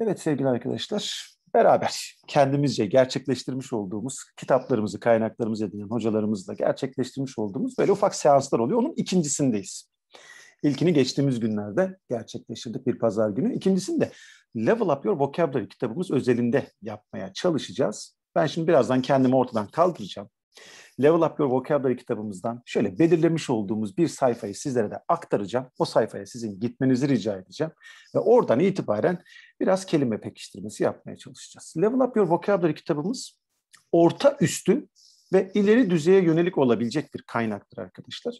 Evet sevgili arkadaşlar, beraber kendimizce gerçekleştirmiş olduğumuz kitaplarımızı, kaynaklarımızı edinen hocalarımızla gerçekleştirmiş olduğumuz böyle ufak seanslar oluyor. Onun ikincisindeyiz. İlkini geçtiğimiz günlerde gerçekleştirdik bir pazar günü. İkincisini de Level Up Your Vocabulary kitabımız özelinde yapmaya çalışacağız. Ben şimdi birazdan kendimi ortadan kaldıracağım. Level Up Your Vocabulary kitabımızdan şöyle belirlemiş olduğumuz bir sayfayı sizlere de aktaracağım. O sayfaya sizin gitmenizi rica edeceğim. Ve oradan itibaren biraz kelime pekiştirmesi yapmaya çalışacağız. Level Up Your Vocabulary kitabımız orta üstü ve ileri düzeye yönelik olabilecek bir kaynaktır arkadaşlar.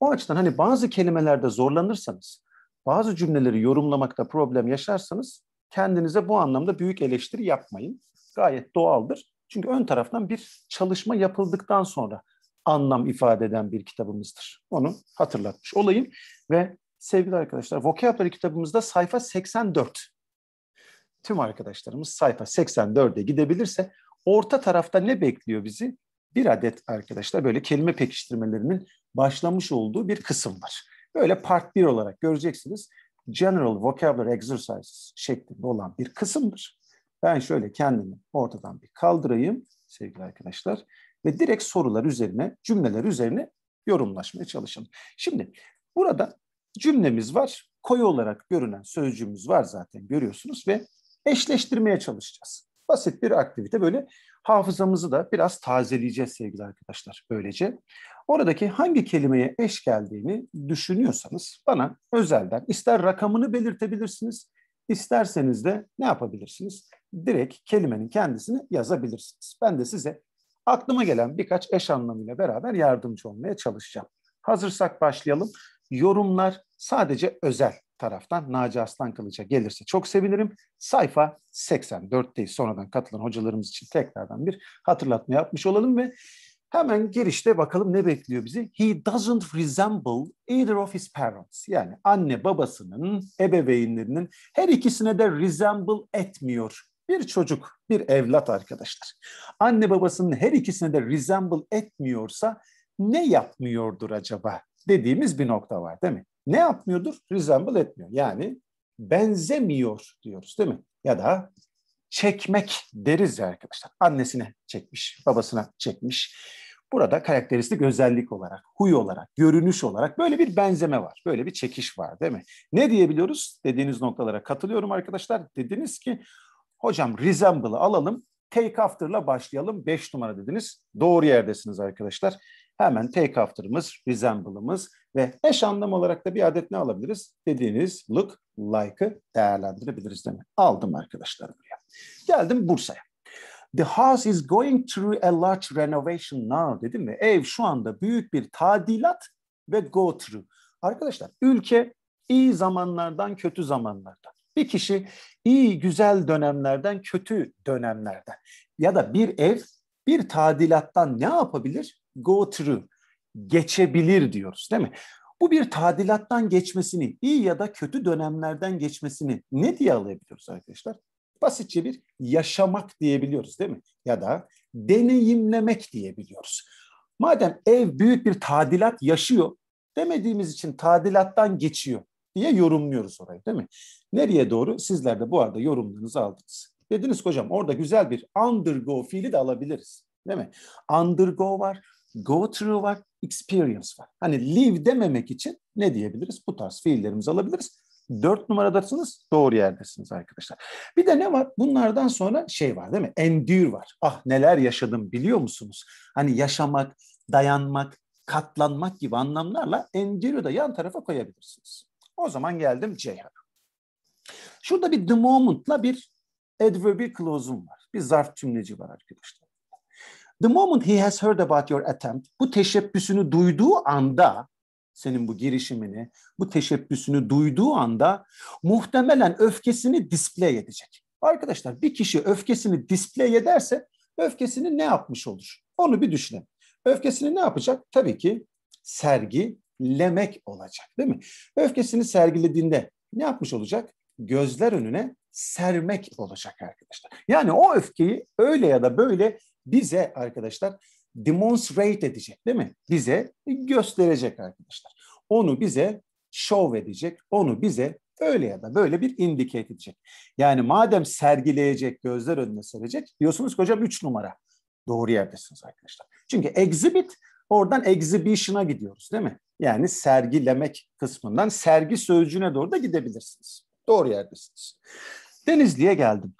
O açıdan hani bazı kelimelerde zorlanırsanız, bazı cümleleri yorumlamakta problem yaşarsanız kendinize bu anlamda büyük eleştiri yapmayın. Gayet doğaldır. Çünkü ön taraftan bir çalışma yapıldıktan sonra anlam ifade eden bir kitabımızdır. Onu hatırlatmış olayım ve sevgili arkadaşlar Vocabulary kitabımızda sayfa 84. Tüm arkadaşlarımız sayfa 84'e gidebilirse orta tarafta ne bekliyor bizi? Bir adet arkadaşlar böyle kelime pekiştirmelerinin başlamış olduğu bir kısım var. Böyle part 1 olarak göreceksiniz. General Vocabulary Exercises şeklinde olan bir kısımdır. Ben şöyle kendimi ortadan bir kaldırayım sevgili arkadaşlar ve direkt sorular üzerine, cümleler üzerine yorumlaşmaya çalışalım. Şimdi burada cümlemiz var. Koyu olarak görünen sözcüğümüz var zaten görüyorsunuz ve eşleştirmeye çalışacağız. Basit bir aktivite böyle hafızamızı da biraz tazeleyeceğiz sevgili arkadaşlar böylece. Oradaki hangi kelimeye eş geldiğini düşünüyorsanız bana özelden ister rakamını belirtebilirsiniz, isterseniz de ne yapabilirsiniz? direkt kelimenin kendisini yazabilirsiniz. Ben de size aklıma gelen birkaç eş anlamıyla beraber yardımcı olmaya çalışacağım. Hazırsak başlayalım. Yorumlar sadece özel taraftan Naci Aslan Kılıç'a gelirse çok sevinirim. Sayfa 84'teyiz. Sonradan katılan hocalarımız için tekrardan bir hatırlatma yapmış olalım ve hemen girişte bakalım ne bekliyor bizi. He doesn't resemble either of his parents. Yani anne babasının, ebeveynlerinin her ikisine de resemble etmiyor bir çocuk, bir evlat arkadaşlar. Anne babasının her ikisine de resemble etmiyorsa ne yapmıyordur acaba dediğimiz bir nokta var değil mi? Ne yapmıyordur? Resemble etmiyor. Yani benzemiyor diyoruz değil mi? Ya da çekmek deriz ya arkadaşlar. Annesine çekmiş, babasına çekmiş. Burada karakteristik özellik olarak, huy olarak, görünüş olarak böyle bir benzeme var. Böyle bir çekiş var değil mi? Ne diyebiliyoruz? Dediğiniz noktalara katılıyorum arkadaşlar. Dediniz ki Hocam resemble'ı alalım. Take after'la başlayalım. 5 numara dediniz. Doğru yerdesiniz arkadaşlar. Hemen take after'ımız, resemble'ımız ve eş anlam olarak da bir adet ne alabiliriz? Dediğiniz look like'ı değerlendirebiliriz demek. Aldım arkadaşlar buraya. Geldim Bursa'ya. The house is going through a large renovation now dedim mi? Ev şu anda büyük bir tadilat ve go through. Arkadaşlar ülke iyi zamanlardan kötü zamanlardan bir kişi iyi güzel dönemlerden kötü dönemlerden ya da bir ev bir tadilattan ne yapabilir? Go through, geçebilir diyoruz değil mi? Bu bir tadilattan geçmesini, iyi ya da kötü dönemlerden geçmesini ne diye alabiliyoruz arkadaşlar? Basitçe bir yaşamak diyebiliyoruz değil mi? Ya da deneyimlemek diyebiliyoruz. Madem ev büyük bir tadilat yaşıyor, demediğimiz için tadilattan geçiyor diye yorumluyoruz orayı değil mi? Nereye doğru? Sizler de bu arada yorumlarınızı aldınız. Dediniz ki hocam orada güzel bir undergo fiili de alabiliriz. Değil mi? Undergo var, go through var, experience var. Hani live dememek için ne diyebiliriz? Bu tarz fiillerimizi alabiliriz. Dört numaradasınız, doğru yerdesiniz arkadaşlar. Bir de ne var? Bunlardan sonra şey var değil mi? Endure var. Ah neler yaşadım biliyor musunuz? Hani yaşamak, dayanmak, katlanmak gibi anlamlarla endure'u da yan tarafa koyabilirsiniz. O zaman geldim Ceyhan. Şurada bir the moment'la bir adverbial clause'um var. Bir zarf cümleci var arkadaşlar. The moment he has heard about your attempt, bu teşebbüsünü duyduğu anda, senin bu girişimini, bu teşebbüsünü duyduğu anda muhtemelen öfkesini display edecek. Arkadaşlar bir kişi öfkesini display ederse öfkesini ne yapmış olur? Onu bir düşünelim. Öfkesini ne yapacak? Tabii ki sergi lemek olacak değil mi? Öfkesini sergilediğinde ne yapmış olacak? Gözler önüne sermek olacak arkadaşlar. Yani o öfkeyi öyle ya da böyle bize arkadaşlar demonstrate edecek değil mi? Bize gösterecek arkadaşlar. Onu bize show edecek, onu bize öyle ya da böyle bir indicate edecek. Yani madem sergileyecek, gözler önüne serecek diyorsunuz ki hocam 3 numara. Doğru yerdesiniz arkadaşlar. Çünkü exhibit Oradan exhibition'a gidiyoruz değil mi? Yani sergilemek kısmından sergi sözcüğüne doğru da gidebilirsiniz. Doğru yerdesiniz. Denizli'ye geldim.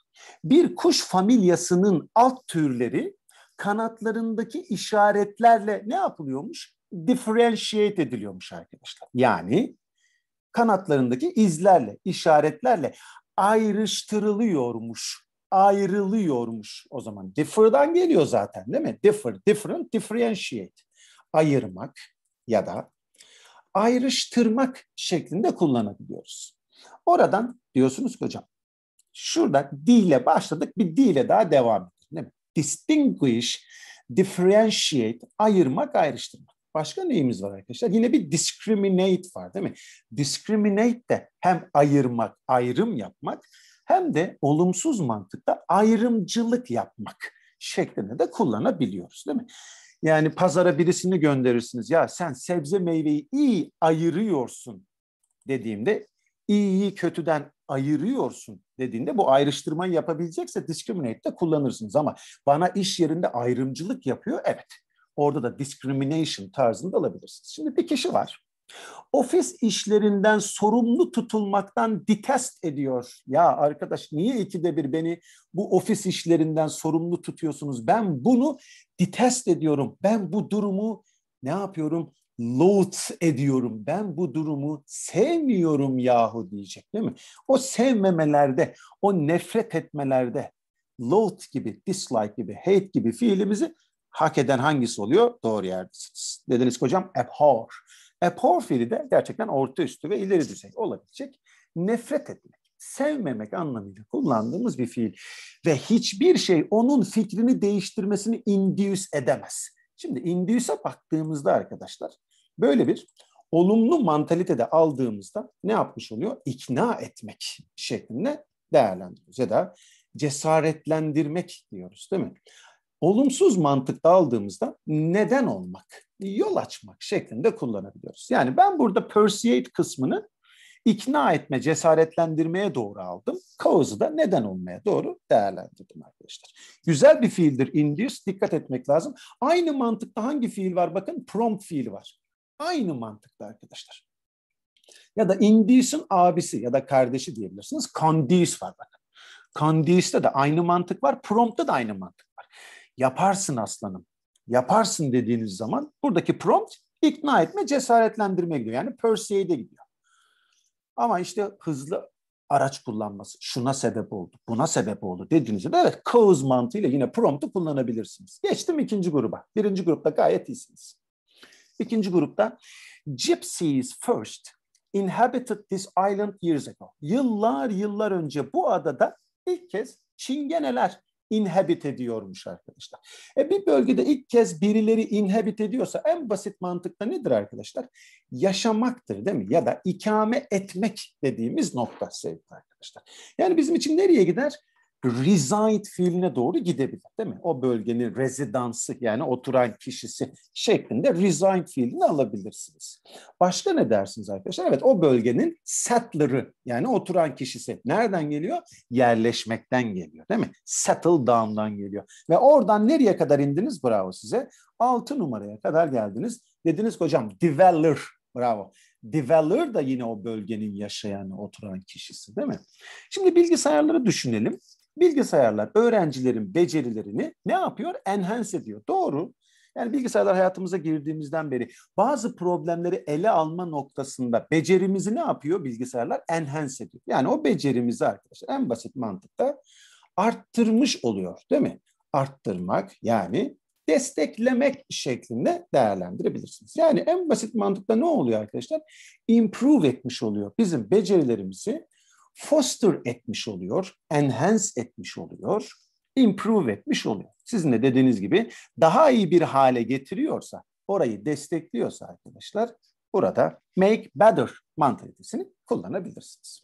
Bir kuş familyasının alt türleri kanatlarındaki işaretlerle ne yapılıyormuş? Differentiate ediliyormuş arkadaşlar. Yani kanatlarındaki izlerle, işaretlerle ayrıştırılıyormuş. Ayrılıyormuş o zaman. Differ'dan geliyor zaten değil mi? Differ, different, differentiate ayırmak ya da ayrıştırmak şeklinde kullanabiliyoruz. Oradan diyorsunuz ki hocam şurada D ile başladık bir D ile daha devam edelim. Değil mi? Distinguish, differentiate, ayırmak, ayrıştırmak. Başka neyimiz var arkadaşlar? Yine bir discriminate var değil mi? Discriminate de hem ayırmak, ayrım yapmak hem de olumsuz mantıkta ayrımcılık yapmak şeklinde de kullanabiliyoruz değil mi? Yani pazara birisini gönderirsiniz. Ya sen sebze meyveyi iyi ayırıyorsun dediğimde iyiyi kötüden ayırıyorsun dediğinde bu ayrıştırmayı yapabilecekse discriminate'de kullanırsınız ama bana iş yerinde ayrımcılık yapıyor evet. Orada da discrimination tarzında alabilirsiniz. Şimdi bir kişi var. Ofis işlerinden sorumlu tutulmaktan ditest ediyor. Ya arkadaş niye ikide bir beni bu ofis işlerinden sorumlu tutuyorsunuz? Ben bunu ditest ediyorum. Ben bu durumu ne yapıyorum? loat ediyorum. Ben bu durumu sevmiyorum yahu diyecek değil mi? O sevmemelerde, o nefret etmelerde loat gibi, dislike gibi, hate gibi fiilimizi hak eden hangisi oluyor? Doğru yerdesiniz. Dediniz ki hocam abhor. E, porfiri de gerçekten orta üstü ve ileri düzey olabilecek nefret etmek sevmemek anlamıyla kullandığımız bir fiil. Ve hiçbir şey onun fikrini değiştirmesini indüs edemez. Şimdi indüse baktığımızda arkadaşlar böyle bir olumlu mantalitede aldığımızda ne yapmış oluyor? İkna etmek şeklinde değerlendiriyoruz ya da cesaretlendirmek diyoruz değil mi? olumsuz mantıkta aldığımızda neden olmak, yol açmak şeklinde kullanabiliyoruz. Yani ben burada persuade kısmını ikna etme, cesaretlendirmeye doğru aldım. Cause'u da neden olmaya doğru değerlendirdim arkadaşlar. Güzel bir fiildir induce, dikkat etmek lazım. Aynı mantıkta hangi fiil var? Bakın prompt fiil var. Aynı mantıkta arkadaşlar. Ya da induce'un abisi ya da kardeşi diyebilirsiniz. Conduce var bakın. Conduce'da de aynı mantık var. Prompt'ta da aynı mantık Yaparsın aslanım. Yaparsın dediğiniz zaman buradaki prompt ikna etme, cesaretlendirme gidiyor. Yani persuade'e gidiyor. Ama işte hızlı araç kullanması şuna sebep oldu, buna sebep oldu dediğinizde evet cause mantığıyla yine prompt'u kullanabilirsiniz. Geçtim ikinci gruba. Birinci grupta gayet iyisiniz. İkinci grupta Gypsies first inhabited this island years ago. Yıllar yıllar önce bu adada ilk kez çingeneler inhabit ediyormuş arkadaşlar. E bir bölgede ilk kez birileri inhabit ediyorsa en basit mantıkta nedir arkadaşlar? Yaşamaktır değil mi? Ya da ikame etmek dediğimiz nokta sevgili arkadaşlar. Yani bizim için nereye gider? reside fiiline doğru gidebilir değil mi? O bölgenin rezidansı yani oturan kişisi şeklinde reside fiilini alabilirsiniz. Başka ne dersiniz arkadaşlar? Evet o bölgenin settler'ı yani oturan kişisi nereden geliyor? Yerleşmekten geliyor değil mi? Settle down'dan geliyor. Ve oradan nereye kadar indiniz? Bravo size. altı numaraya kadar geldiniz. Dediniz ki hocam develer Bravo. Develer da yine o bölgenin yaşayan oturan kişisi değil mi? Şimdi bilgisayarları düşünelim. Bilgisayarlar öğrencilerin becerilerini ne yapıyor? Enhance ediyor. Doğru. Yani bilgisayarlar hayatımıza girdiğimizden beri bazı problemleri ele alma noktasında becerimizi ne yapıyor bilgisayarlar? Enhance ediyor. Yani o becerimizi arkadaşlar en basit mantıkta arttırmış oluyor değil mi? Arttırmak yani desteklemek şeklinde değerlendirebilirsiniz. Yani en basit mantıkta ne oluyor arkadaşlar? Improve etmiş oluyor bizim becerilerimizi foster etmiş oluyor, enhance etmiş oluyor, improve etmiş oluyor. Sizin de dediğiniz gibi daha iyi bir hale getiriyorsa, orayı destekliyorsa arkadaşlar burada make better mantalitesini kullanabilirsiniz.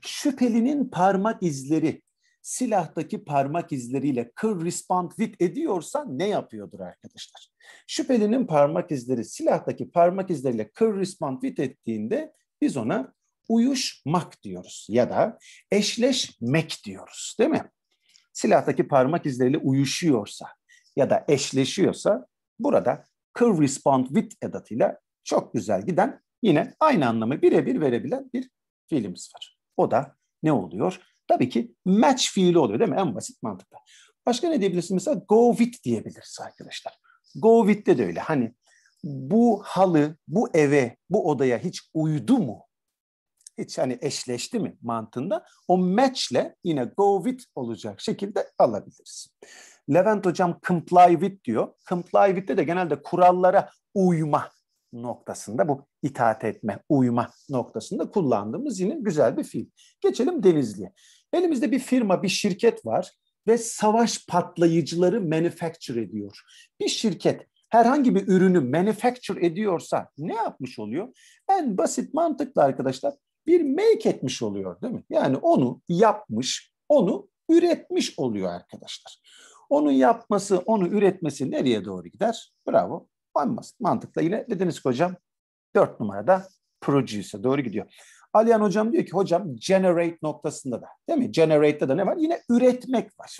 Şüphelinin parmak izleri silahtaki parmak izleriyle correspond with ediyorsa ne yapıyordur arkadaşlar? Şüphelinin parmak izleri silahtaki parmak izleriyle correspond with ettiğinde biz ona uyuşmak diyoruz ya da eşleşmek diyoruz değil mi? Silahtaki parmak izleriyle uyuşuyorsa ya da eşleşiyorsa burada correspond with edatıyla çok güzel giden yine aynı anlamı birebir verebilen bir fiilimiz var. O da ne oluyor? Tabii ki match fiili oluyor değil mi? En basit mantıkla. Başka ne diyebilirsin? Mesela go with diyebiliriz arkadaşlar. Go with de, de öyle. Hani bu halı, bu eve, bu odaya hiç uydu mu? hiç hani eşleşti mi mantığında o matchle yine go with olacak şekilde alabiliriz. Levent hocam comply with diyor. Comply with'te de genelde kurallara uyma noktasında bu itaat etme, uyma noktasında kullandığımız yine güzel bir fiil. Geçelim Denizli'ye. Elimizde bir firma, bir şirket var ve savaş patlayıcıları manufacture ediyor. Bir şirket herhangi bir ürünü manufacture ediyorsa ne yapmış oluyor? En basit mantıkla arkadaşlar bir make etmiş oluyor değil mi? Yani onu yapmış, onu üretmiş oluyor arkadaşlar. Onu yapması, onu üretmesi nereye doğru gider? Bravo. Mantıkla yine dediniz ki hocam dört numarada produce'e doğru gidiyor. Alihan hocam diyor ki hocam generate noktasında da değil mi? Generate'da da ne var? Yine üretmek var.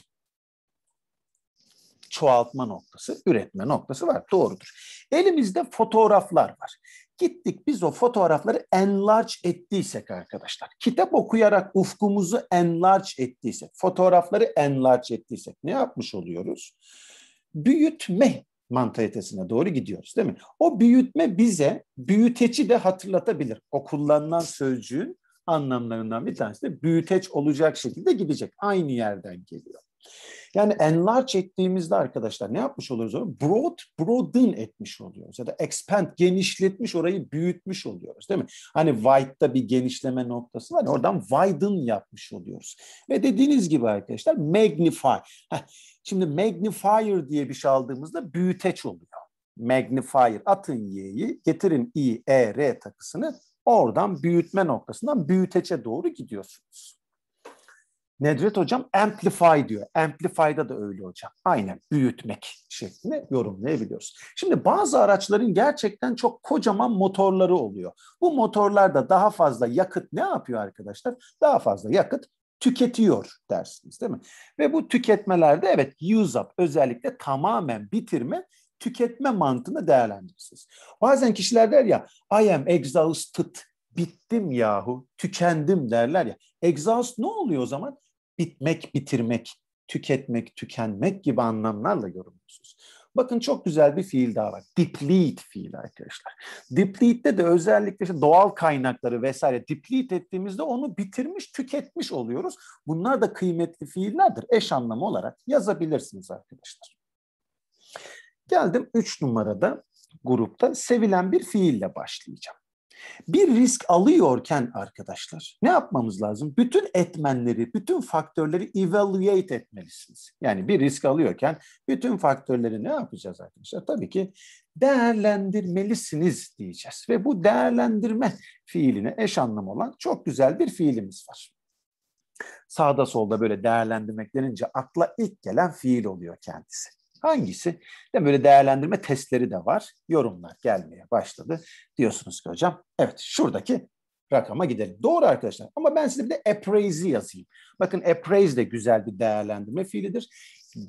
Çoğaltma noktası, üretme noktası var. Doğrudur. Elimizde fotoğraflar var. Gittik biz o fotoğrafları enlarge ettiysek arkadaşlar, kitap okuyarak ufkumuzu enlarge ettiysek, fotoğrafları enlarge ettiysek ne yapmış oluyoruz? Büyütme mantalitesine doğru gidiyoruz değil mi? O büyütme bize büyüteci de hatırlatabilir. O kullanılan sözcüğün anlamlarından bir tanesi de büyüteç olacak şekilde gidecek. Aynı yerden geliyor. Yani enlarge ettiğimizde arkadaşlar ne yapmış oluyoruz? Broad, broaden etmiş oluyoruz. Ya da expand, genişletmiş orayı büyütmüş oluyoruz değil mi? Hani wide'da bir genişleme noktası var. Oradan widen yapmış oluyoruz. Ve dediğiniz gibi arkadaşlar magnify. şimdi magnifier diye bir şey aldığımızda büyüteç oluyor. Magnifier. Atın y'yi, getirin i, e, r takısını. Oradan büyütme noktasından büyüteçe doğru gidiyorsunuz. Nedret hocam amplify diyor. Amplify'da da öyle hocam. Aynen büyütmek şeklinde yorumlayabiliyoruz. Şimdi bazı araçların gerçekten çok kocaman motorları oluyor. Bu motorlarda daha fazla yakıt ne yapıyor arkadaşlar? Daha fazla yakıt tüketiyor dersiniz değil mi? Ve bu tüketmelerde evet use up özellikle tamamen bitirme tüketme mantığını değerlendirirsiniz. Bazen kişiler der ya I am exhausted bittim yahu, tükendim derler ya. Exhaust ne oluyor o zaman? bitmek, bitirmek, tüketmek, tükenmek gibi anlamlarla yorumluyorsunuz. Bakın çok güzel bir fiil daha var. Deplete fiili arkadaşlar. Deplete'de de özellikle işte doğal kaynakları vesaire deplete ettiğimizde onu bitirmiş, tüketmiş oluyoruz. Bunlar da kıymetli fiillerdir. Eş anlamı olarak yazabilirsiniz arkadaşlar. Geldim 3 numarada grupta sevilen bir fiille başlayacağım. Bir risk alıyorken arkadaşlar ne yapmamız lazım? Bütün etmenleri, bütün faktörleri evaluate etmelisiniz. Yani bir risk alıyorken bütün faktörleri ne yapacağız arkadaşlar? Tabii ki değerlendirmelisiniz diyeceğiz. Ve bu değerlendirme fiiline eş anlamı olan çok güzel bir fiilimiz var. Sağda solda böyle değerlendirmek denince akla ilk gelen fiil oluyor kendisi. Hangisi? De böyle değerlendirme testleri de var. Yorumlar gelmeye başladı. Diyorsunuz ki hocam evet şuradaki rakama gidelim. Doğru arkadaşlar ama ben size bir de appraise'i yazayım. Bakın appraise de güzel bir değerlendirme fiilidir.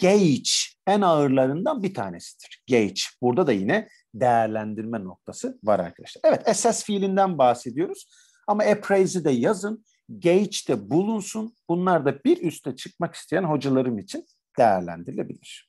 Gauge en ağırlarından bir tanesidir. Gauge. Burada da yine değerlendirme noktası var arkadaşlar. Evet SS fiilinden bahsediyoruz. Ama appraise'i de yazın. Gauge de bulunsun. Bunlar da bir üste çıkmak isteyen hocalarım için değerlendirilebilir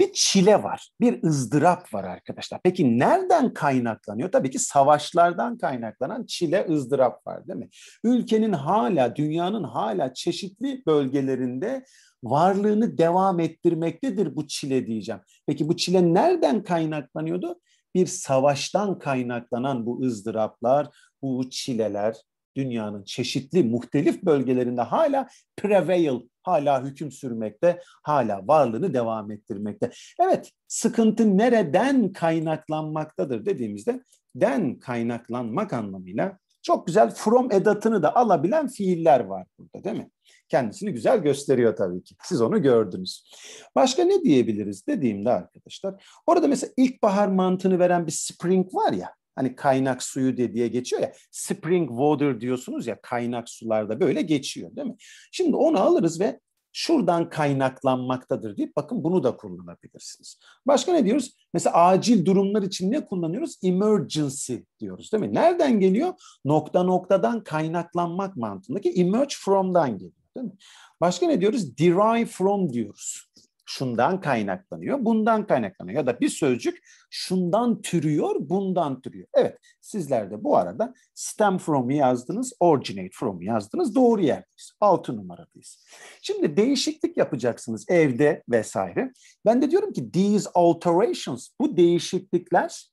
bir çile var, bir ızdırap var arkadaşlar. Peki nereden kaynaklanıyor? Tabii ki savaşlardan kaynaklanan çile, ızdırap var değil mi? Ülkenin hala, dünyanın hala çeşitli bölgelerinde varlığını devam ettirmektedir bu çile diyeceğim. Peki bu çile nereden kaynaklanıyordu? Bir savaştan kaynaklanan bu ızdıraplar, bu çileler, dünyanın çeşitli muhtelif bölgelerinde hala prevail, hala hüküm sürmekte, hala varlığını devam ettirmekte. Evet, sıkıntı nereden kaynaklanmaktadır dediğimizde den kaynaklanmak anlamıyla çok güzel from edatını da alabilen fiiller var burada değil mi? Kendisini güzel gösteriyor tabii ki. Siz onu gördünüz. Başka ne diyebiliriz dediğimde arkadaşlar. Orada mesela ilkbahar mantığını veren bir spring var ya hani kaynak suyu diye geçiyor ya spring water diyorsunuz ya kaynak sularda böyle geçiyor değil mi? Şimdi onu alırız ve şuradan kaynaklanmaktadır deyip bakın bunu da kullanabilirsiniz. Başka ne diyoruz? Mesela acil durumlar için ne kullanıyoruz? Emergency diyoruz değil mi? Nereden geliyor? Nokta noktadan kaynaklanmak mantığındaki emerge from'dan geliyor değil mi? Başka ne diyoruz? Derive from diyoruz şundan kaynaklanıyor, bundan kaynaklanıyor. Ya da bir sözcük şundan türüyor, bundan türüyor. Evet, sizler de bu arada stem from yazdınız, originate from yazdınız. Doğru yerdeyiz. Altı numaradayız. Şimdi değişiklik yapacaksınız evde vesaire. Ben de diyorum ki these alterations, bu değişiklikler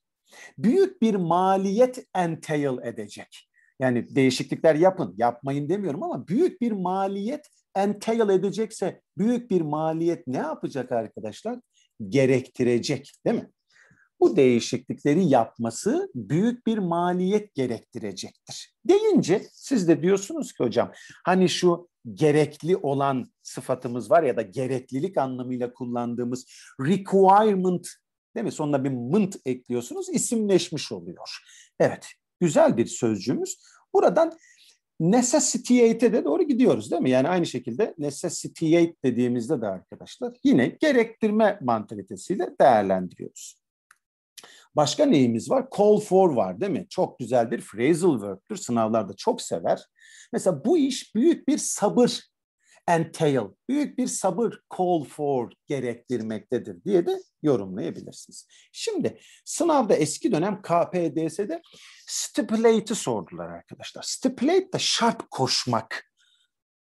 büyük bir maliyet entail edecek. Yani değişiklikler yapın, yapmayın demiyorum ama büyük bir maliyet entail edecekse büyük bir maliyet ne yapacak arkadaşlar? Gerektirecek değil mi? Bu değişiklikleri yapması büyük bir maliyet gerektirecektir. Deyince siz de diyorsunuz ki hocam hani şu gerekli olan sıfatımız var ya da gereklilik anlamıyla kullandığımız requirement değil mi? Sonuna bir mint ekliyorsunuz isimleşmiş oluyor. Evet güzel bir sözcüğümüz. Buradan necessitate'e de doğru gidiyoruz değil mi? Yani aynı şekilde necessitate dediğimizde de arkadaşlar yine gerektirme mantalitesiyle değerlendiriyoruz. Başka neyimiz var? Call for var değil mi? Çok güzel bir phrasal verb'tür. Sınavlarda çok sever. Mesela bu iş büyük bir sabır entail, büyük bir sabır call for gerektirmektedir diye de yorumlayabilirsiniz. Şimdi sınavda eski dönem KPDS'de stipulate'i sordular arkadaşlar. Stipulate de şart koşmak.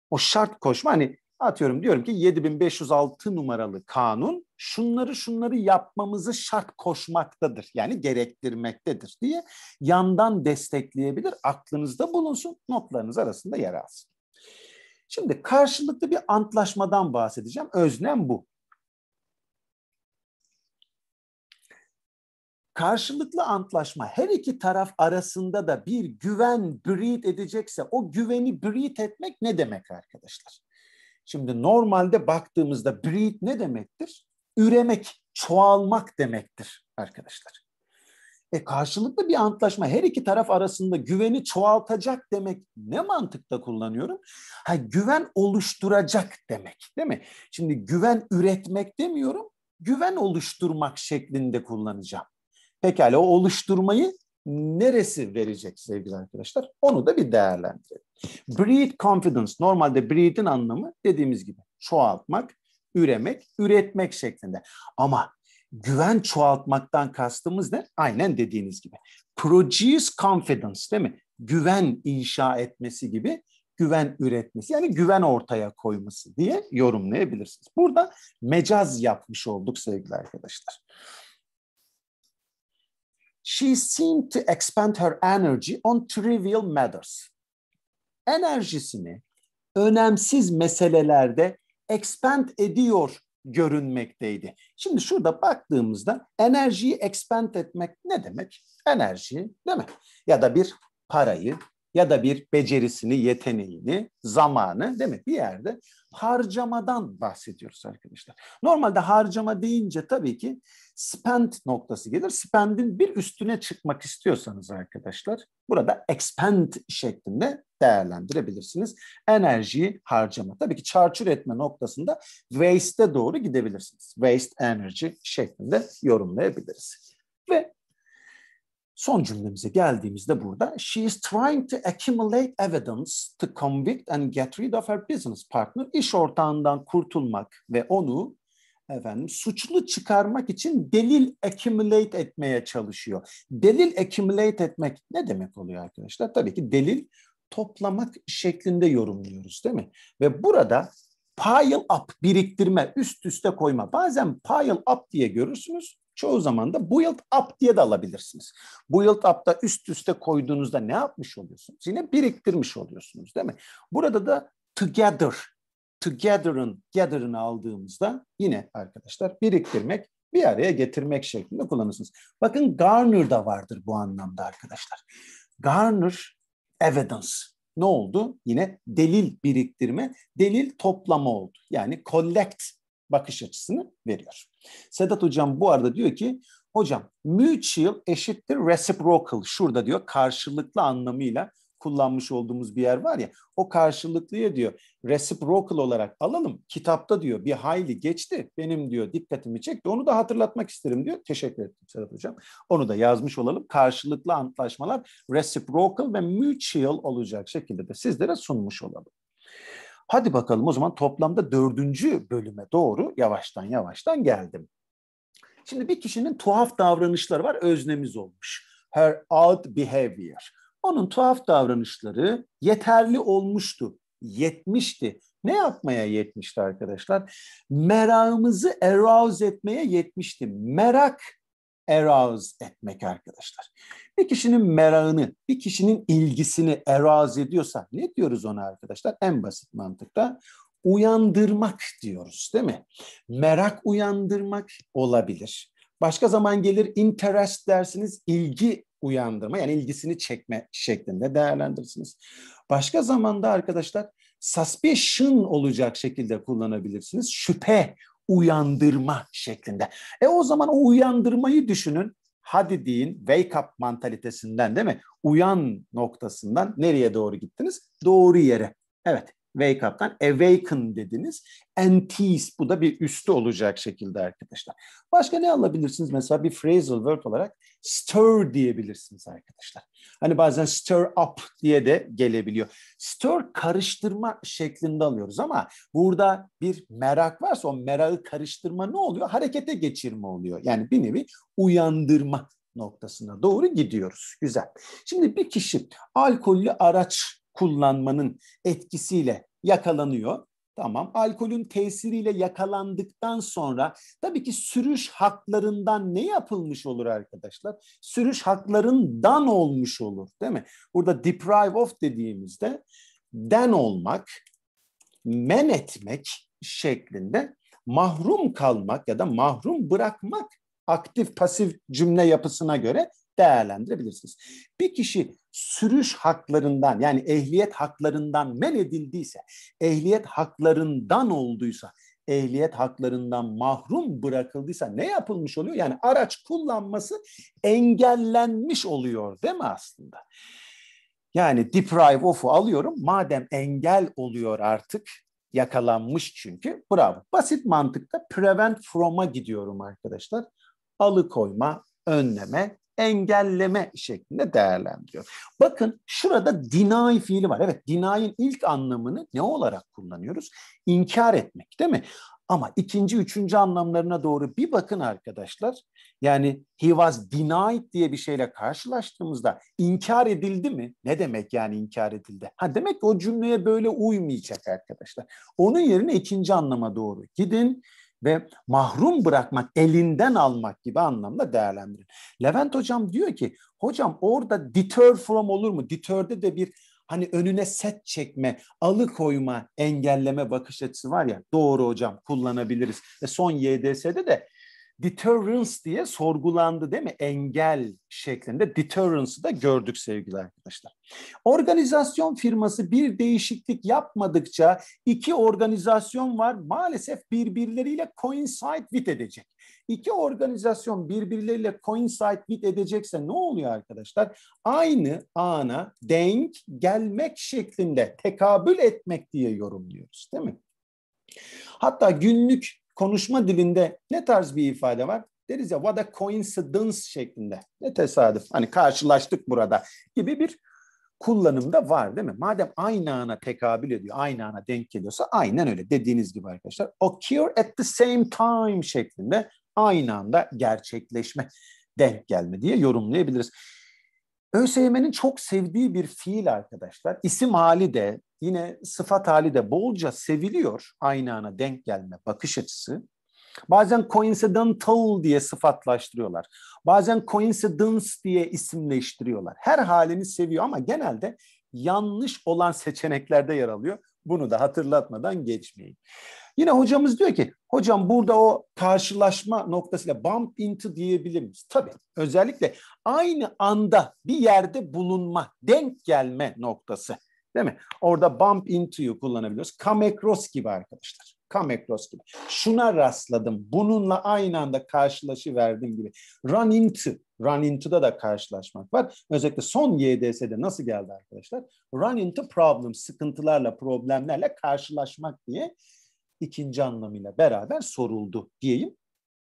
O şart koşma hani atıyorum diyorum ki 7506 numaralı kanun şunları şunları yapmamızı şart koşmaktadır. Yani gerektirmektedir diye yandan destekleyebilir. Aklınızda bulunsun, notlarınız arasında yer alsın. Şimdi karşılıklı bir antlaşmadan bahsedeceğim. Öznem bu. Karşılıklı antlaşma her iki taraf arasında da bir güven breed edecekse o güveni breed etmek ne demek arkadaşlar? Şimdi normalde baktığımızda breed ne demektir? Üremek, çoğalmak demektir arkadaşlar. E karşılıklı bir antlaşma her iki taraf arasında güveni çoğaltacak demek ne mantıkta kullanıyorum? Ha güven oluşturacak demek değil mi? Şimdi güven üretmek demiyorum, güven oluşturmak şeklinde kullanacağım. Pekala o oluşturmayı neresi verecek sevgili arkadaşlar? Onu da bir değerlendirelim. Breed confidence normalde breed'in anlamı dediğimiz gibi çoğaltmak, üremek, üretmek şeklinde. Ama güven çoğaltmaktan kastımız ne? Aynen dediğiniz gibi. Produce confidence değil mi? Güven inşa etmesi gibi güven üretmesi yani güven ortaya koyması diye yorumlayabilirsiniz. Burada mecaz yapmış olduk sevgili arkadaşlar. She seemed to expend her energy on trivial matters. Enerjisini önemsiz meselelerde expend ediyor görünmekteydi. Şimdi şurada baktığımızda enerjiyi expand etmek ne demek? Enerji değil mi? Ya da bir parayı ya da bir becerisini, yeteneğini, zamanı demek bir yerde harcamadan bahsediyoruz arkadaşlar. Normalde harcama deyince tabii ki spend noktası gelir. Spend'in bir üstüne çıkmak istiyorsanız arkadaşlar burada expend şeklinde değerlendirebilirsiniz. Enerjiyi harcama. Tabii ki çarçur etme noktasında waste'e doğru gidebilirsiniz. Waste energy şeklinde yorumlayabiliriz son cümlemize geldiğimizde burada she is trying to accumulate evidence to convict and get rid of her business partner. iş ortağından kurtulmak ve onu efendim suçlu çıkarmak için delil accumulate etmeye çalışıyor. Delil accumulate etmek ne demek oluyor arkadaşlar? Tabii ki delil toplamak şeklinde yorumluyoruz değil mi? Ve burada pile up biriktirme, üst üste koyma. Bazen pile up diye görürsünüz çoğu zaman da bu yıl up diye de alabilirsiniz. Bu yıl up'ta üst üste koyduğunuzda ne yapmış oluyorsunuz? Yine biriktirmiş oluyorsunuz değil mi? Burada da together, together'ın gather'ını aldığımızda yine arkadaşlar biriktirmek, bir araya getirmek şeklinde kullanırsınız. Bakın garner da vardır bu anlamda arkadaşlar. Garner evidence ne oldu? Yine delil biriktirme, delil toplama oldu. Yani collect bakış açısını veriyor. Sedat Hocam bu arada diyor ki hocam mutual eşittir reciprocal şurada diyor karşılıklı anlamıyla kullanmış olduğumuz bir yer var ya o karşılıklıya diyor reciprocal olarak alalım. Kitapta diyor bir hayli geçti benim diyor dikkatimi çekti onu da hatırlatmak isterim diyor. Teşekkür ettim Sedat Hocam. Onu da yazmış olalım. Karşılıklı antlaşmalar reciprocal ve mutual olacak şekilde de sizlere sunmuş olalım. Hadi bakalım o zaman toplamda dördüncü bölüme doğru yavaştan yavaştan geldim. Şimdi bir kişinin tuhaf davranışları var, öznemiz olmuş. Her odd behavior. Onun tuhaf davranışları yeterli olmuştu, yetmişti. Ne yapmaya yetmişti arkadaşlar? Merakımızı arouse etmeye yetmişti. Merak arouse etmek arkadaşlar. Bir kişinin merakını, bir kişinin ilgisini arouse ediyorsa ne diyoruz ona arkadaşlar? En basit mantıkta uyandırmak diyoruz değil mi? Merak uyandırmak olabilir. Başka zaman gelir interest dersiniz ilgi uyandırma yani ilgisini çekme şeklinde değerlendirirsiniz. Başka zamanda arkadaşlar suspicion olacak şekilde kullanabilirsiniz. Şüphe uyandırma şeklinde. E o zaman o uyandırmayı düşünün. Hadi deyin wake up mantalitesinden değil mi? Uyan noktasından nereye doğru gittiniz? Doğru yere. Evet wake up'tan awaken dediniz. Antis bu da bir üstü olacak şekilde arkadaşlar. Başka ne alabilirsiniz? Mesela bir phrasal verb olarak stir diyebilirsiniz arkadaşlar. Hani bazen stir up diye de gelebiliyor. Stir karıştırma şeklinde alıyoruz ama burada bir merak varsa o merağı karıştırma ne oluyor? Harekete geçirme oluyor. Yani bir nevi uyandırma noktasına doğru gidiyoruz. Güzel. Şimdi bir kişi alkollü araç kullanmanın etkisiyle yakalanıyor. Tamam alkolün tesiriyle yakalandıktan sonra tabii ki sürüş haklarından ne yapılmış olur arkadaşlar? Sürüş haklarından olmuş olur değil mi? Burada deprive of dediğimizde den olmak, men etmek şeklinde mahrum kalmak ya da mahrum bırakmak aktif pasif cümle yapısına göre değerlendirebilirsiniz. Bir kişi sürüş haklarından yani ehliyet haklarından men edildiyse, ehliyet haklarından olduysa, ehliyet haklarından mahrum bırakıldıysa ne yapılmış oluyor? Yani araç kullanması engellenmiş oluyor değil mi aslında? Yani deprive of'u alıyorum. Madem engel oluyor artık yakalanmış çünkü. Bravo. Basit mantıkta prevent from'a gidiyorum arkadaşlar. Alıkoyma, önleme, engelleme şeklinde değerlendiriyor. Bakın şurada deny fiili var. Evet deny'in ilk anlamını ne olarak kullanıyoruz? İnkar etmek değil mi? Ama ikinci, üçüncü anlamlarına doğru bir bakın arkadaşlar. Yani he was denied diye bir şeyle karşılaştığımızda inkar edildi mi? Ne demek yani inkar edildi? Ha demek ki o cümleye böyle uymayacak arkadaşlar. Onun yerine ikinci anlama doğru gidin ve mahrum bırakmak, elinden almak gibi anlamda değerlendirin. Levent hocam diyor ki, hocam orada deter from olur mu? Deter'de de bir hani önüne set çekme, alıkoyma, engelleme bakış açısı var ya. Doğru hocam kullanabiliriz. Ve son YDS'de de deterrence diye sorgulandı değil mi? Engel şeklinde deterrence'ı da gördük sevgili arkadaşlar. Organizasyon firması bir değişiklik yapmadıkça iki organizasyon var maalesef birbirleriyle coincide with edecek. İki organizasyon birbirleriyle coincide with edecekse ne oluyor arkadaşlar? Aynı ana denk gelmek şeklinde tekabül etmek diye yorumluyoruz değil mi? Hatta günlük konuşma dilinde ne tarz bir ifade var? Deriz ya what a coincidence şeklinde. Ne tesadüf. Hani karşılaştık burada gibi bir kullanımda var değil mi? Madem aynı ana tekabül ediyor, aynı ana denk geliyorsa aynen öyle dediğiniz gibi arkadaşlar. Occur at the same time şeklinde aynı anda gerçekleşme, denk gelme diye yorumlayabiliriz. ÖSYM'nin çok sevdiği bir fiil arkadaşlar. İsim hali de yine sıfat hali de bolca seviliyor aynı ana denk gelme bakış açısı. Bazen coincidental diye sıfatlaştırıyorlar. Bazen coincidence diye isimleştiriyorlar. Her halini seviyor ama genelde yanlış olan seçeneklerde yer alıyor. Bunu da hatırlatmadan geçmeyin. Yine hocamız diyor ki hocam burada o karşılaşma noktasıyla bump into diyebilir miyiz? Tabii özellikle aynı anda bir yerde bulunma, denk gelme noktası. Değil mi? Orada bump into'yu kullanabiliyoruz. Come across gibi arkadaşlar. Come across gibi. Şuna rastladım. Bununla aynı anda karşılaşı verdim gibi. Run into. Run into'da da karşılaşmak var. Özellikle son YDS'de nasıl geldi arkadaşlar? Run into problem, sıkıntılarla, problemlerle karşılaşmak diye ikinci anlamıyla beraber soruldu diyeyim.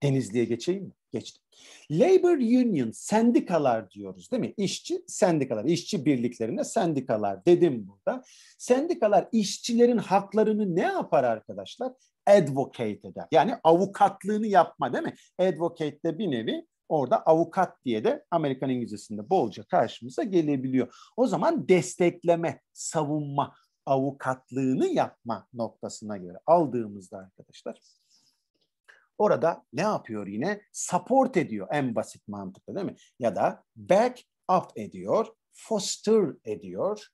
Denizli'ye geçeyim mi? Geçtim. Labor Union, sendikalar diyoruz değil mi? İşçi sendikalar, işçi birliklerine sendikalar dedim burada. Sendikalar işçilerin haklarını ne yapar arkadaşlar? Advocate eder. Yani avukatlığını yapma değil mi? Advocate de bir nevi orada avukat diye de Amerikan İngilizcesinde bolca karşımıza gelebiliyor. O zaman destekleme, savunma, avukatlığını yapma noktasına göre aldığımızda arkadaşlar orada ne yapıyor yine? Support ediyor en basit mantıkla değil mi? Ya da back up ediyor, foster ediyor,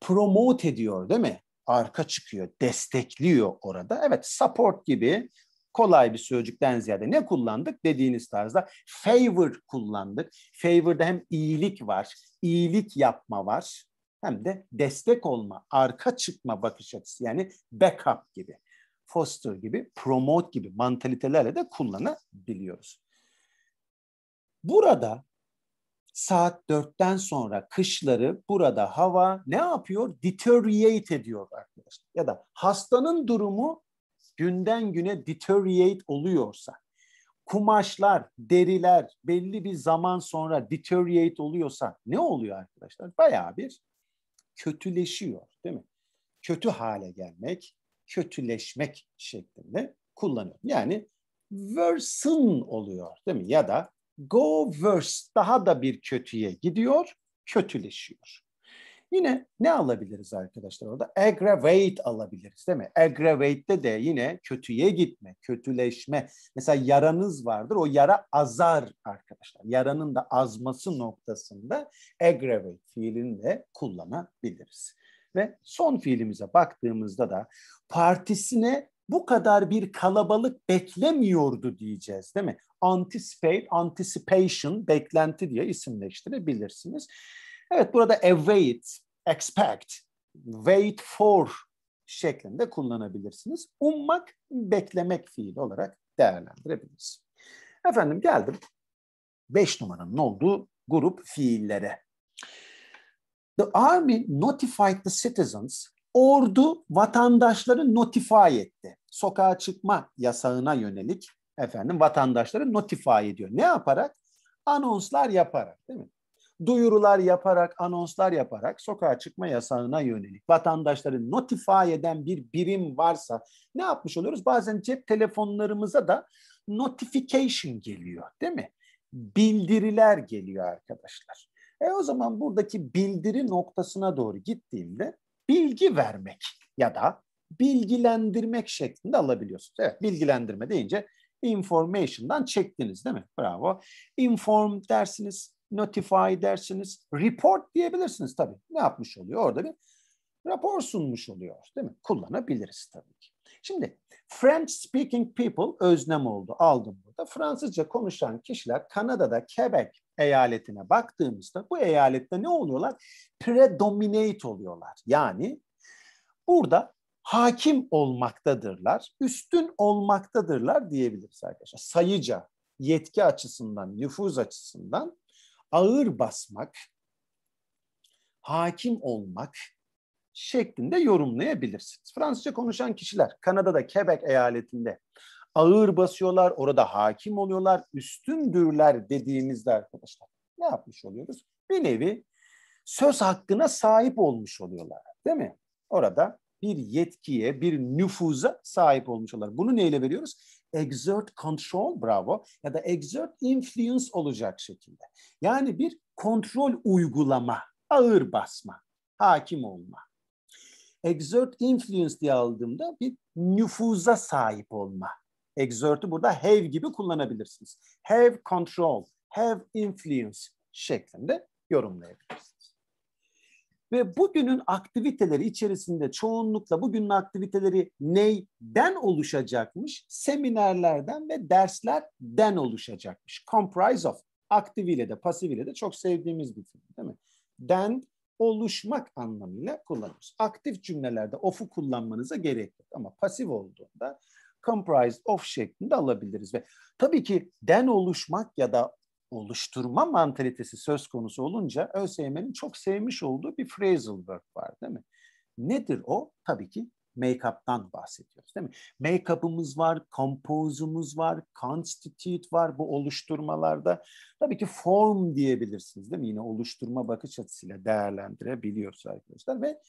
promote ediyor değil mi? Arka çıkıyor, destekliyor orada. Evet support gibi kolay bir sözcükten ziyade ne kullandık dediğiniz tarzda favor kullandık. Favor'da hem iyilik var, iyilik yapma var hem de destek olma, arka çıkma bakış açısı yani backup gibi, foster gibi, promote gibi mantalitelerle de kullanabiliyoruz. Burada saat dörtten sonra kışları burada hava ne yapıyor? Deteriorate ediyor arkadaşlar. Ya da hastanın durumu günden güne deteriorate oluyorsa, kumaşlar, deriler belli bir zaman sonra deteriorate oluyorsa ne oluyor arkadaşlar? Bayağı bir kötüleşiyor değil mi? Kötü hale gelmek, kötüleşmek şeklinde kullanıyorum. Yani worsen oluyor değil mi? Ya da go worse daha da bir kötüye gidiyor, kötüleşiyor. Yine ne alabiliriz arkadaşlar orada? Aggravate alabiliriz değil mi? Aggravate'de de yine kötüye gitme, kötüleşme. Mesela yaranız vardır. O yara azar arkadaşlar. Yaranın da azması noktasında aggravate fiilini de kullanabiliriz. Ve son fiilimize baktığımızda da partisine bu kadar bir kalabalık beklemiyordu diyeceğiz değil mi? Anticipate, anticipation, beklenti diye isimleştirebilirsiniz. Evet burada await, expect, wait for şeklinde kullanabilirsiniz. Ummak, beklemek fiil olarak değerlendirebiliriz. Efendim geldim Beş numaranın olduğu grup fiillere. The army notified the citizens. Ordu vatandaşları notify etti. Sokağa çıkma yasağına yönelik efendim vatandaşları notify ediyor. Ne yaparak? Anonslar yaparak değil mi? duyurular yaparak, anonslar yaparak sokağa çıkma yasağına yönelik vatandaşları notify eden bir birim varsa ne yapmış oluyoruz? Bazen cep telefonlarımıza da notification geliyor değil mi? Bildiriler geliyor arkadaşlar. E o zaman buradaki bildiri noktasına doğru gittiğimde bilgi vermek ya da bilgilendirmek şeklinde alabiliyorsunuz. Evet bilgilendirme deyince information'dan çektiniz değil mi? Bravo. Inform dersiniz notify dersiniz, report diyebilirsiniz tabii. Ne yapmış oluyor? Orada bir rapor sunmuş oluyor değil mi? Kullanabiliriz tabii ki. Şimdi French speaking people öznem oldu. Aldım burada. Fransızca konuşan kişiler Kanada'da Quebec eyaletine baktığımızda bu eyalette ne oluyorlar? Predominate oluyorlar. Yani burada hakim olmaktadırlar, üstün olmaktadırlar diyebiliriz arkadaşlar. Sayıca, yetki açısından, nüfuz açısından ağır basmak, hakim olmak şeklinde yorumlayabilirsiniz. Fransızca konuşan kişiler Kanada'da Quebec eyaletinde ağır basıyorlar, orada hakim oluyorlar, üstündürler dediğimizde arkadaşlar ne yapmış oluyoruz? Bir nevi söz hakkına sahip olmuş oluyorlar değil mi? Orada bir yetkiye, bir nüfuza sahip olmuş oluyorlar. Bunu neyle veriyoruz? exert control bravo ya da exert influence olacak şekilde. Yani bir kontrol uygulama, ağır basma, hakim olma. Exert influence diye aldığımda bir nüfuza sahip olma. Exert'ü burada have gibi kullanabilirsiniz. Have control, have influence şeklinde yorumlayabilirsiniz. Ve bugünün aktiviteleri içerisinde çoğunlukla bugünün aktiviteleri neyden oluşacakmış? Seminerlerden ve derslerden oluşacakmış. Comprise of. Aktiviyle de pasiviyle de çok sevdiğimiz bir film değil mi? Den oluşmak anlamıyla kullanıyoruz. Aktif cümlelerde of'u kullanmanıza gerek yok ama pasif olduğunda comprised of şeklinde alabiliriz ve tabii ki den oluşmak ya da oluşturma mantalitesi söz konusu olunca ÖSYM'nin çok sevmiş olduğu bir phrasal verb var değil mi? Nedir o? Tabii ki make-up'tan bahsediyoruz değil mi? Make-up'ımız var, compose'umuz var, constitute var bu oluşturmalarda. Tabii ki form diyebilirsiniz değil mi? Yine oluşturma bakış açısıyla değerlendirebiliyoruz arkadaşlar ve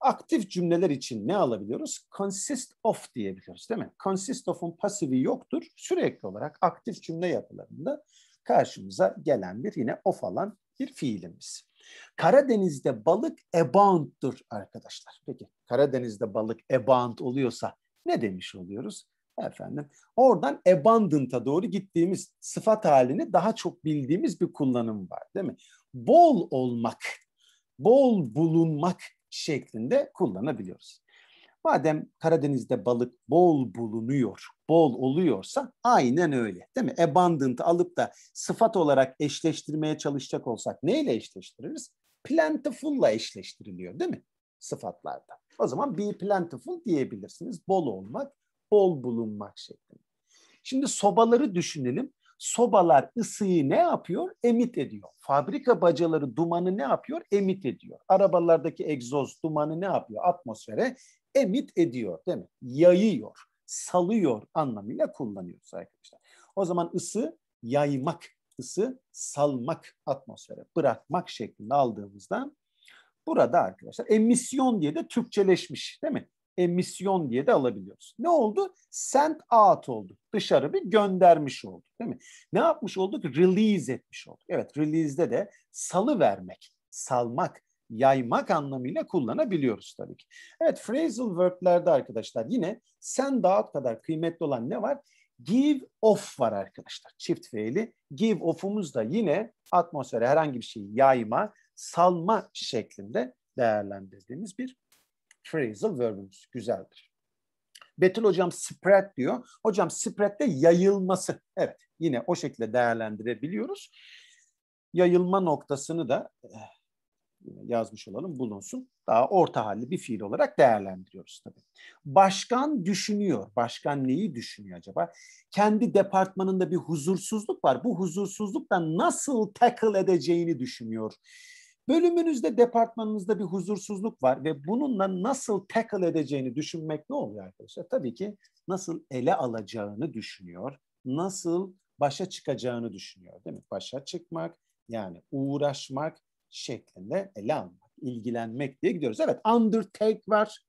aktif cümleler için ne alabiliyoruz? Consist of diyebiliyoruz değil mi? Consist of'un pasifi yoktur. Sürekli olarak aktif cümle yapılarında karşımıza gelen bir yine of alan bir fiilimiz. Karadeniz'de balık abound'dur arkadaşlar. Peki Karadeniz'de balık abound oluyorsa ne demiş oluyoruz? Efendim oradan abundant'a doğru gittiğimiz sıfat halini daha çok bildiğimiz bir kullanım var değil mi? Bol olmak, bol bulunmak şeklinde kullanabiliyoruz. Madem Karadeniz'de balık bol bulunuyor, bol oluyorsa aynen öyle değil mi? Abundant alıp da sıfat olarak eşleştirmeye çalışacak olsak neyle eşleştiririz? Plentiful'la eşleştiriliyor değil mi? Sıfatlarda. O zaman be plentiful diyebilirsiniz. Bol olmak, bol bulunmak şeklinde. Şimdi sobaları düşünelim. Sobalar ısıyı ne yapıyor? Emit ediyor. Fabrika bacaları dumanı ne yapıyor? Emit ediyor. Arabalardaki egzoz dumanı ne yapıyor? Atmosfere emit ediyor değil mi? Yayıyor, salıyor anlamıyla kullanıyoruz arkadaşlar. O zaman ısı yaymak, ısı salmak atmosfere bırakmak şeklinde aldığımızda burada arkadaşlar emisyon diye de Türkçeleşmiş değil mi? Emisyon diye de alabiliyoruz. Ne oldu? Sent out oldu. Dışarı bir göndermiş olduk değil mi? Ne yapmış olduk? Release etmiş olduk. Evet release'de de salı vermek, salmak, yaymak anlamıyla kullanabiliyoruz tabii ki. Evet phrasal verb'lerde arkadaşlar yine send out kadar kıymetli olan ne var? Give off var arkadaşlar. Çift fiili. Give off'umuz da yine atmosfere herhangi bir şeyi yayma, salma şeklinde değerlendirdiğimiz bir phrasal verb'ümüz. Güzeldir. Betül hocam spread diyor. Hocam spread de yayılması. Evet yine o şekilde değerlendirebiliyoruz. Yayılma noktasını da eh, yazmış olalım bulunsun. Daha orta halli bir fiil olarak değerlendiriyoruz tabii. Başkan düşünüyor. Başkan neyi düşünüyor acaba? Kendi departmanında bir huzursuzluk var. Bu huzursuzlukla nasıl tackle edeceğini düşünüyor. Bölümünüzde, departmanınızda bir huzursuzluk var ve bununla nasıl tackle edeceğini düşünmek ne oluyor arkadaşlar? Tabii ki nasıl ele alacağını düşünüyor, nasıl başa çıkacağını düşünüyor değil mi? Başa çıkmak, yani uğraşmak, şeklinde ele almak, ilgilenmek diye gidiyoruz. Evet undertake var,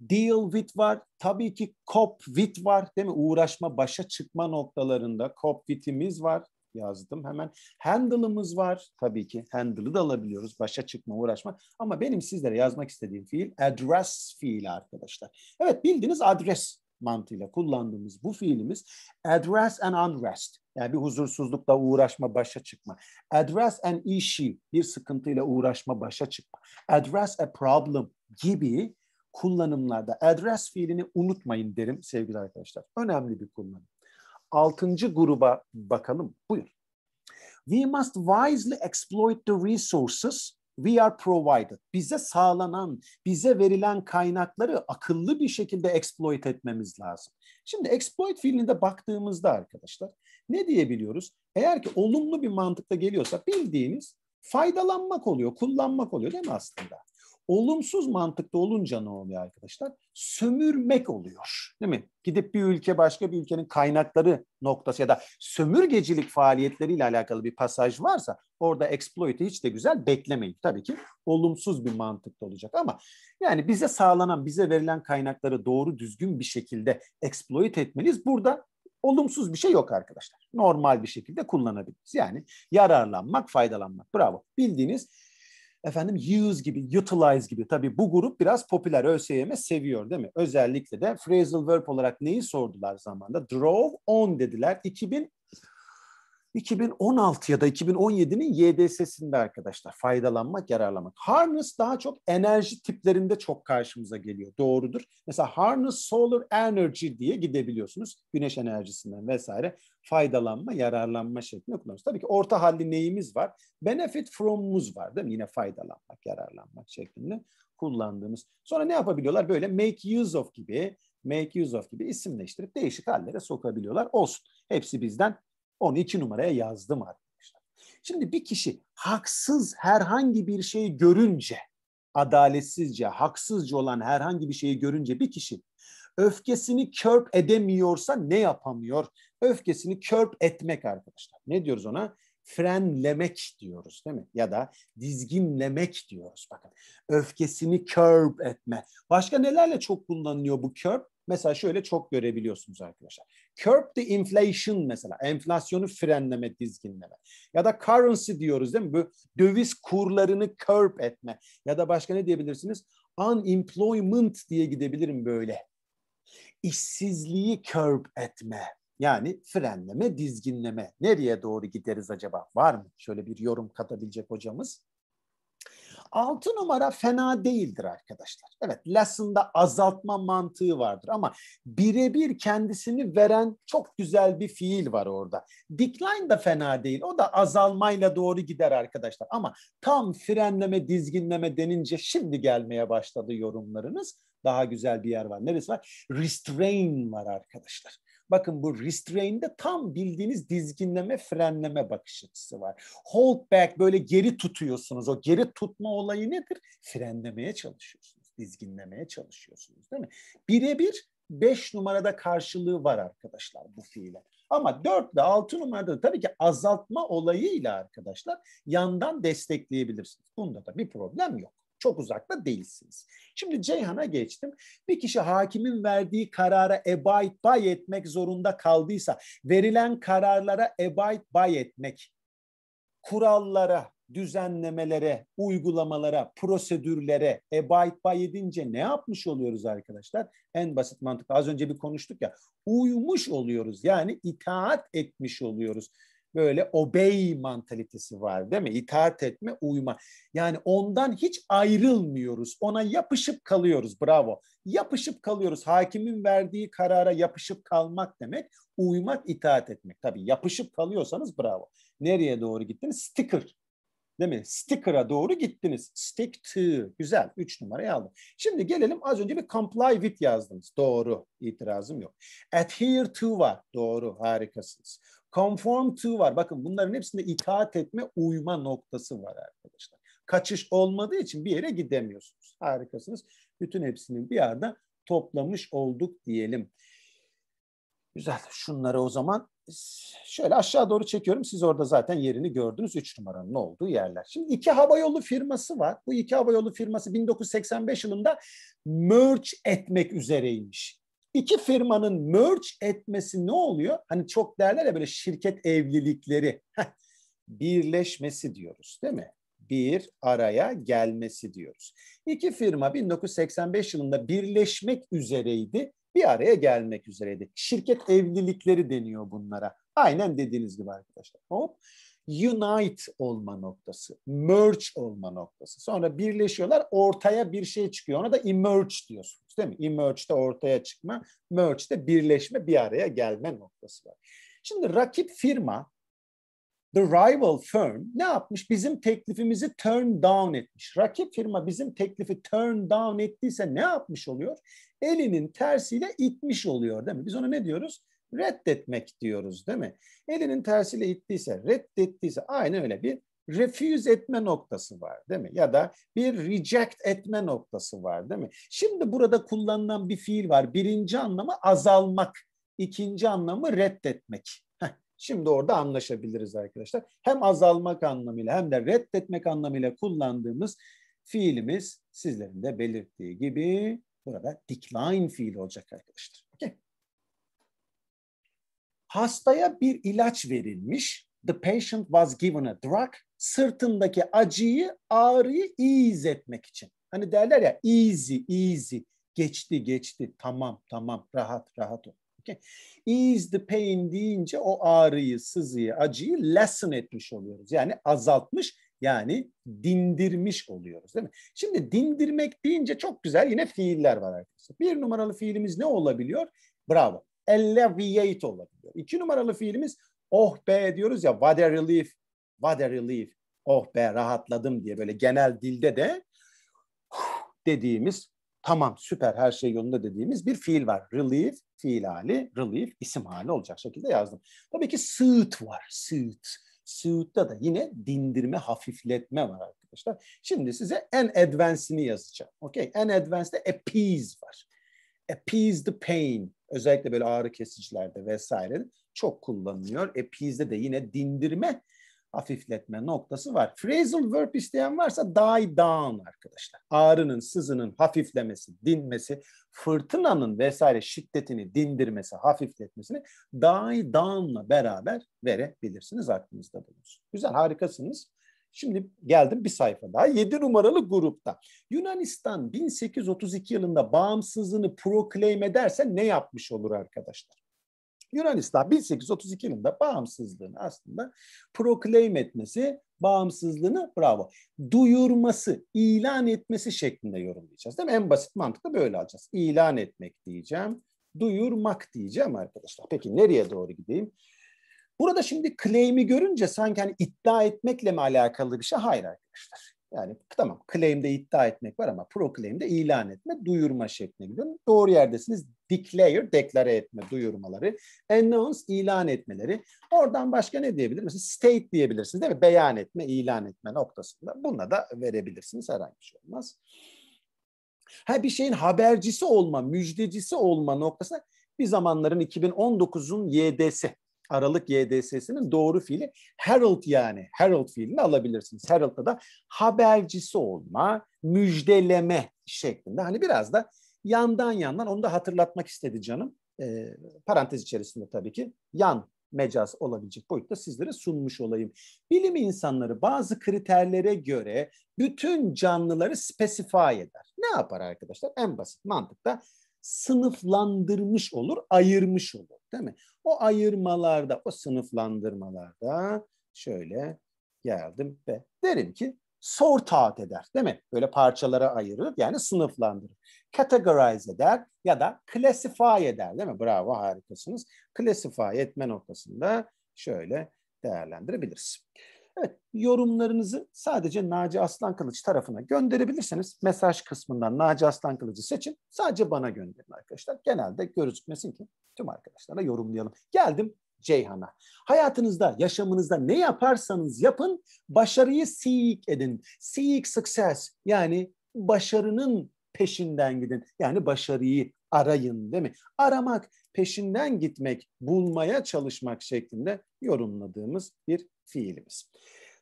deal with var, tabii ki cop with var değil mi? Uğraşma, başa çıkma noktalarında cop with'imiz var yazdım hemen. Handle'ımız var tabii ki. Handle'ı da alabiliyoruz. Başa çıkma, uğraşma. Ama benim sizlere yazmak istediğim fiil address fiili arkadaşlar. Evet bildiğiniz adres mantığıyla kullandığımız bu fiilimiz address and unrest yani bir huzursuzlukla uğraşma, başa çıkma. Address an issue, bir sıkıntıyla uğraşma, başa çıkma. Address a problem gibi kullanımlarda address fiilini unutmayın derim sevgili arkadaşlar. Önemli bir kullanım. Altıncı gruba bakalım. Buyur. We must wisely exploit the resources we are provided. Bize sağlanan, bize verilen kaynakları akıllı bir şekilde exploit etmemiz lazım. Şimdi exploit fiilinde baktığımızda arkadaşlar ne diyebiliyoruz? Eğer ki olumlu bir mantıkla geliyorsa bildiğiniz faydalanmak oluyor, kullanmak oluyor değil mi aslında? Olumsuz mantıkta olunca ne oluyor arkadaşlar? Sömürmek oluyor. Değil mi? Gidip bir ülke başka bir ülkenin kaynakları noktası ya da sömürgecilik faaliyetleriyle alakalı bir pasaj varsa orada exploit'i hiç de güzel beklemeyin. Tabii ki olumsuz bir mantıkta olacak ama yani bize sağlanan, bize verilen kaynakları doğru düzgün bir şekilde exploit etmeliyiz. Burada olumsuz bir şey yok arkadaşlar. Normal bir şekilde kullanabiliriz. Yani yararlanmak, faydalanmak. Bravo. Bildiğiniz efendim use gibi, utilize gibi. Tabii bu grup biraz popüler ÖSYM seviyor değil mi? Özellikle de phrasal verb olarak neyi sordular zamanda? Drove on dediler. 2000 2016 ya da 2017'nin YDS'sinde arkadaşlar faydalanmak, yararlanmak. Harness daha çok enerji tiplerinde çok karşımıza geliyor. Doğrudur. Mesela Harness Solar Energy diye gidebiliyorsunuz. Güneş enerjisinden vesaire faydalanma, yararlanma şeklinde kullanıyoruz. Tabii ki orta halli neyimiz var? Benefit from'umuz var değil mi? Yine faydalanmak, yararlanmak şeklinde kullandığımız. Sonra ne yapabiliyorlar? Böyle make use of gibi, make use of gibi isimleştirip değişik hallere sokabiliyorlar. Olsun. Hepsi bizden onu iki numaraya yazdım arkadaşlar. Şimdi bir kişi haksız herhangi bir şeyi görünce, adaletsizce, haksızca olan herhangi bir şeyi görünce bir kişi öfkesini körp edemiyorsa ne yapamıyor? Öfkesini körp etmek arkadaşlar. Ne diyoruz ona? Frenlemek diyoruz değil mi? Ya da dizginlemek diyoruz. Bakın öfkesini körp etme. Başka nelerle çok kullanılıyor bu körp? Mesela şöyle çok görebiliyorsunuz arkadaşlar. Curb the inflation mesela. Enflasyonu frenleme, dizginleme. Ya da currency diyoruz değil mi? Bu döviz kurlarını curb etme. Ya da başka ne diyebilirsiniz? Unemployment diye gidebilirim böyle. İşsizliği curb etme. Yani frenleme, dizginleme. Nereye doğru gideriz acaba? Var mı şöyle bir yorum katabilecek hocamız? Altı numara fena değildir arkadaşlar. Evet Lasson'da azaltma mantığı vardır ama birebir kendisini veren çok güzel bir fiil var orada. Decline da fena değil. O da azalmayla doğru gider arkadaşlar. Ama tam frenleme, dizginleme denince şimdi gelmeye başladı yorumlarınız. Daha güzel bir yer var. Neresi var? Restrain var arkadaşlar Bakın bu restrain'de tam bildiğiniz dizginleme, frenleme bakış açısı var. Hold back böyle geri tutuyorsunuz. O geri tutma olayı nedir? Frenlemeye çalışıyorsunuz, dizginlemeye çalışıyorsunuz değil mi? Birebir beş numarada karşılığı var arkadaşlar bu fiile. Ama dört ve 6 numarada tabii ki azaltma olayıyla arkadaşlar yandan destekleyebilirsiniz. Bunda da bir problem yok. Çok uzakta değilsiniz. Şimdi Ceyhan'a geçtim. Bir kişi hakimin verdiği karara ebayt bay etmek zorunda kaldıysa, verilen kararlara ebayt bay etmek, kurallara, düzenlemelere, uygulamalara, prosedürlere ebayt bay edince ne yapmış oluyoruz arkadaşlar? En basit mantık az önce bir konuştuk ya. Uymuş oluyoruz. Yani itaat etmiş oluyoruz böyle obey mantalitesi var değil mi? İtaat etme, uyma. Yani ondan hiç ayrılmıyoruz. Ona yapışıp kalıyoruz. Bravo. Yapışıp kalıyoruz. Hakimin verdiği karara yapışıp kalmak demek. Uymak, itaat etmek. Tabii yapışıp kalıyorsanız bravo. Nereye doğru gittiniz? Sticker. Değil mi? Sticker'a doğru gittiniz. Stick to. Güzel. Üç numarayı aldım. Şimdi gelelim az önce bir comply with yazdınız. Doğru. İtirazım yok. Adhere to var. Doğru. Harikasınız. Conform to var. Bakın bunların hepsinde itaat etme, uyma noktası var arkadaşlar. Kaçış olmadığı için bir yere gidemiyorsunuz. Harikasınız. Bütün hepsini bir arada toplamış olduk diyelim. Güzel. Şunları o zaman şöyle aşağı doğru çekiyorum. Siz orada zaten yerini gördünüz. üç numaranın olduğu yerler. Şimdi iki havayolu firması var. Bu iki havayolu firması 1985 yılında merge etmek üzereymiş. İki firmanın merge etmesi ne oluyor? Hani çok derler ya böyle şirket evlilikleri. Birleşmesi diyoruz değil mi? Bir araya gelmesi diyoruz. İki firma 1985 yılında birleşmek üzereydi. Bir araya gelmek üzereydi. Şirket evlilikleri deniyor bunlara. Aynen dediğiniz gibi arkadaşlar. Hop unite olma noktası, merge olma noktası. Sonra birleşiyorlar, ortaya bir şey çıkıyor. Ona da emerge diyorsunuz değil mi? Emerge de ortaya çıkma, merge de birleşme, bir araya gelme noktası var. Şimdi rakip firma, the rival firm ne yapmış? Bizim teklifimizi turn down etmiş. Rakip firma bizim teklifi turn down ettiyse ne yapmış oluyor? Elinin tersiyle itmiş oluyor değil mi? Biz ona ne diyoruz? reddetmek diyoruz değil mi? Elinin tersiyle ittiyse, reddettiyse aynı öyle bir refuse etme noktası var değil mi? Ya da bir reject etme noktası var değil mi? Şimdi burada kullanılan bir fiil var. Birinci anlamı azalmak, ikinci anlamı reddetmek. şimdi orada anlaşabiliriz arkadaşlar. Hem azalmak anlamıyla hem de reddetmek anlamıyla kullandığımız fiilimiz sizlerin de belirttiği gibi burada decline fiili olacak arkadaşlar. Hastaya bir ilaç verilmiş. The patient was given a drug. Sırtındaki acıyı, ağrıyı ease etmek için. Hani derler ya easy, easy. Geçti, geçti. Tamam, tamam. Rahat, rahat ol. Okay. Ease the pain deyince o ağrıyı, sızıyı, acıyı lessen etmiş oluyoruz. Yani azaltmış, yani dindirmiş oluyoruz değil mi? Şimdi dindirmek deyince çok güzel yine fiiller var arkadaşlar. Bir numaralı fiilimiz ne olabiliyor? Bravo alleviate olabiliyor. İki numaralı fiilimiz oh be diyoruz ya what a relief, what a relief, oh be rahatladım diye böyle genel dilde de dediğimiz tamam süper her şey yolunda dediğimiz bir fiil var. Relief fiil hali, relief isim hali olacak şekilde yazdım. Tabii ki suit var, suit Sığıtta da yine dindirme, hafifletme var arkadaşlar. Şimdi size en advancedini yazacağım. Okay, en advance'de appease var. Appease the pain. Özellikle böyle ağrı kesicilerde vesaire çok kullanılıyor. Appease'de e, de yine dindirme, hafifletme noktası var. Phrasal verb isteyen varsa die down arkadaşlar. Ağrının, sızının hafiflemesi, dinmesi, fırtınanın vesaire şiddetini dindirmesi, hafifletmesini die down'la beraber verebilirsiniz. Aklınızda bulunsun. Güzel, harikasınız. Şimdi geldim bir sayfa daha. 7 numaralı grupta. Yunanistan 1832 yılında bağımsızlığını proklaim ederse ne yapmış olur arkadaşlar? Yunanistan 1832 yılında bağımsızlığını aslında proklaim etmesi, bağımsızlığını bravo, duyurması, ilan etmesi şeklinde yorumlayacağız değil mi? En basit mantıkla böyle alacağız. İlan etmek diyeceğim, duyurmak diyeceğim arkadaşlar. Peki nereye doğru gideyim? Burada şimdi claim'i görünce sanki hani iddia etmekle mi alakalı bir şey? Hayır arkadaşlar. Yani tamam claim'de iddia etmek var ama pro proclaim'de ilan etme, duyurma şekline gidiyorum. Doğru yerdesiniz. Declare, deklare etme, duyurmaları. Announce, ilan etmeleri. Oradan başka ne diyebilir? Mesela state diyebilirsiniz değil mi? Beyan etme, ilan etme noktasında. Bununla da verebilirsiniz. Herhangi bir şey olmaz. Ha bir şeyin habercisi olma, müjdecisi olma noktasında bir zamanların 2019'un YD'si Aralık YDS'sinin doğru fiili herald yani. Herald fiilini alabilirsiniz. Herald'da da habercisi olma, müjdeleme şeklinde. Hani biraz da yandan yandan onu da hatırlatmak istedi canım. E, parantez içerisinde tabii ki yan mecaz olabilecek boyutta sizlere sunmuş olayım. Bilim insanları bazı kriterlere göre bütün canlıları spesify eder. Ne yapar arkadaşlar? En basit mantıkta sınıflandırmış olur, ayırmış olur değil mi? O ayırmalarda, o sınıflandırmalarda şöyle geldim ve derim ki sort eder değil mi? Böyle parçalara ayırır yani sınıflandırır. Categorize eder ya da classify eder değil mi? Bravo harikasınız. Classify etme noktasında şöyle değerlendirebiliriz. Evet, yorumlarınızı sadece Naci Aslan Kılıç tarafına gönderebilirseniz mesaj kısmından Naci Aslan Kılıcı seçin. Sadece bana gönderin arkadaşlar. Genelde gözükmesin ki tüm arkadaşlara yorumlayalım. Geldim Ceyhan'a. Hayatınızda, yaşamınızda ne yaparsanız yapın, başarıyı seek edin. Seek success yani başarının peşinden gidin. Yani başarıyı arayın değil mi? Aramak, peşinden gitmek, bulmaya çalışmak şeklinde yorumladığımız bir fiilimiz.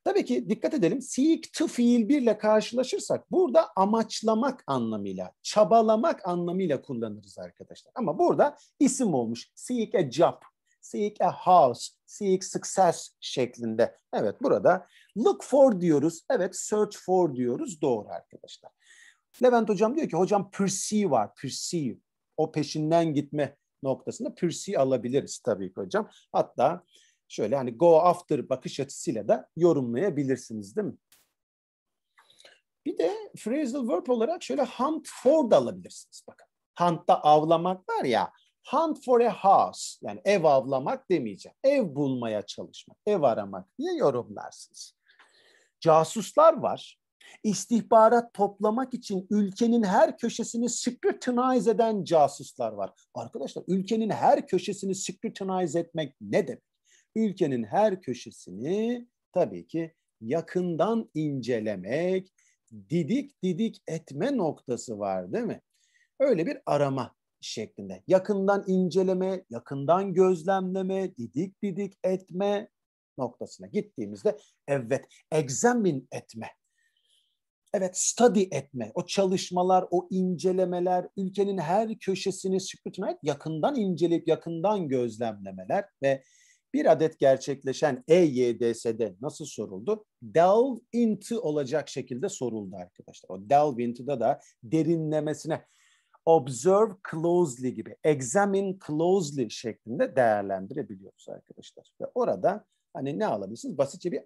Tabii ki dikkat edelim Seek to fiil birle karşılaşırsak burada amaçlamak anlamıyla, çabalamak anlamıyla kullanırız arkadaşlar. Ama burada isim olmuş seek a job, seek a house, seek success şeklinde. Evet burada look for diyoruz, evet search for diyoruz doğru arkadaşlar. Levent hocam diyor ki hocam pursue var, pursue. O peşinden gitme noktasında pursue alabiliriz tabii ki hocam. Hatta şöyle hani go after bakış açısıyla da yorumlayabilirsiniz değil mi? Bir de phrasal verb olarak şöyle hunt for da alabilirsiniz bakın. Hunt'ta avlamak var ya hunt for a house yani ev avlamak demeyeceğim. Ev bulmaya çalışmak, ev aramak diye yorumlarsınız. Casuslar var. İstihbarat toplamak için ülkenin her köşesini scrutinize eden casuslar var. Arkadaşlar ülkenin her köşesini scrutinize etmek ne demek? ülkenin her köşesini tabii ki yakından incelemek, didik didik etme noktası var değil mi? Öyle bir arama şeklinde. Yakından inceleme, yakından gözlemleme, didik didik etme noktasına gittiğimizde evet examine etme. Evet study etme, o çalışmalar, o incelemeler, ülkenin her köşesini scrutinize, yakından inceleyip yakından gözlemlemeler ve bir adet gerçekleşen EYDS'de nasıl soruldu? Delve into olacak şekilde soruldu arkadaşlar. O delve into'da da derinlemesine observe closely gibi, examine closely şeklinde değerlendirebiliyoruz arkadaşlar. Ve orada hani ne alabilirsiniz? Basitçe bir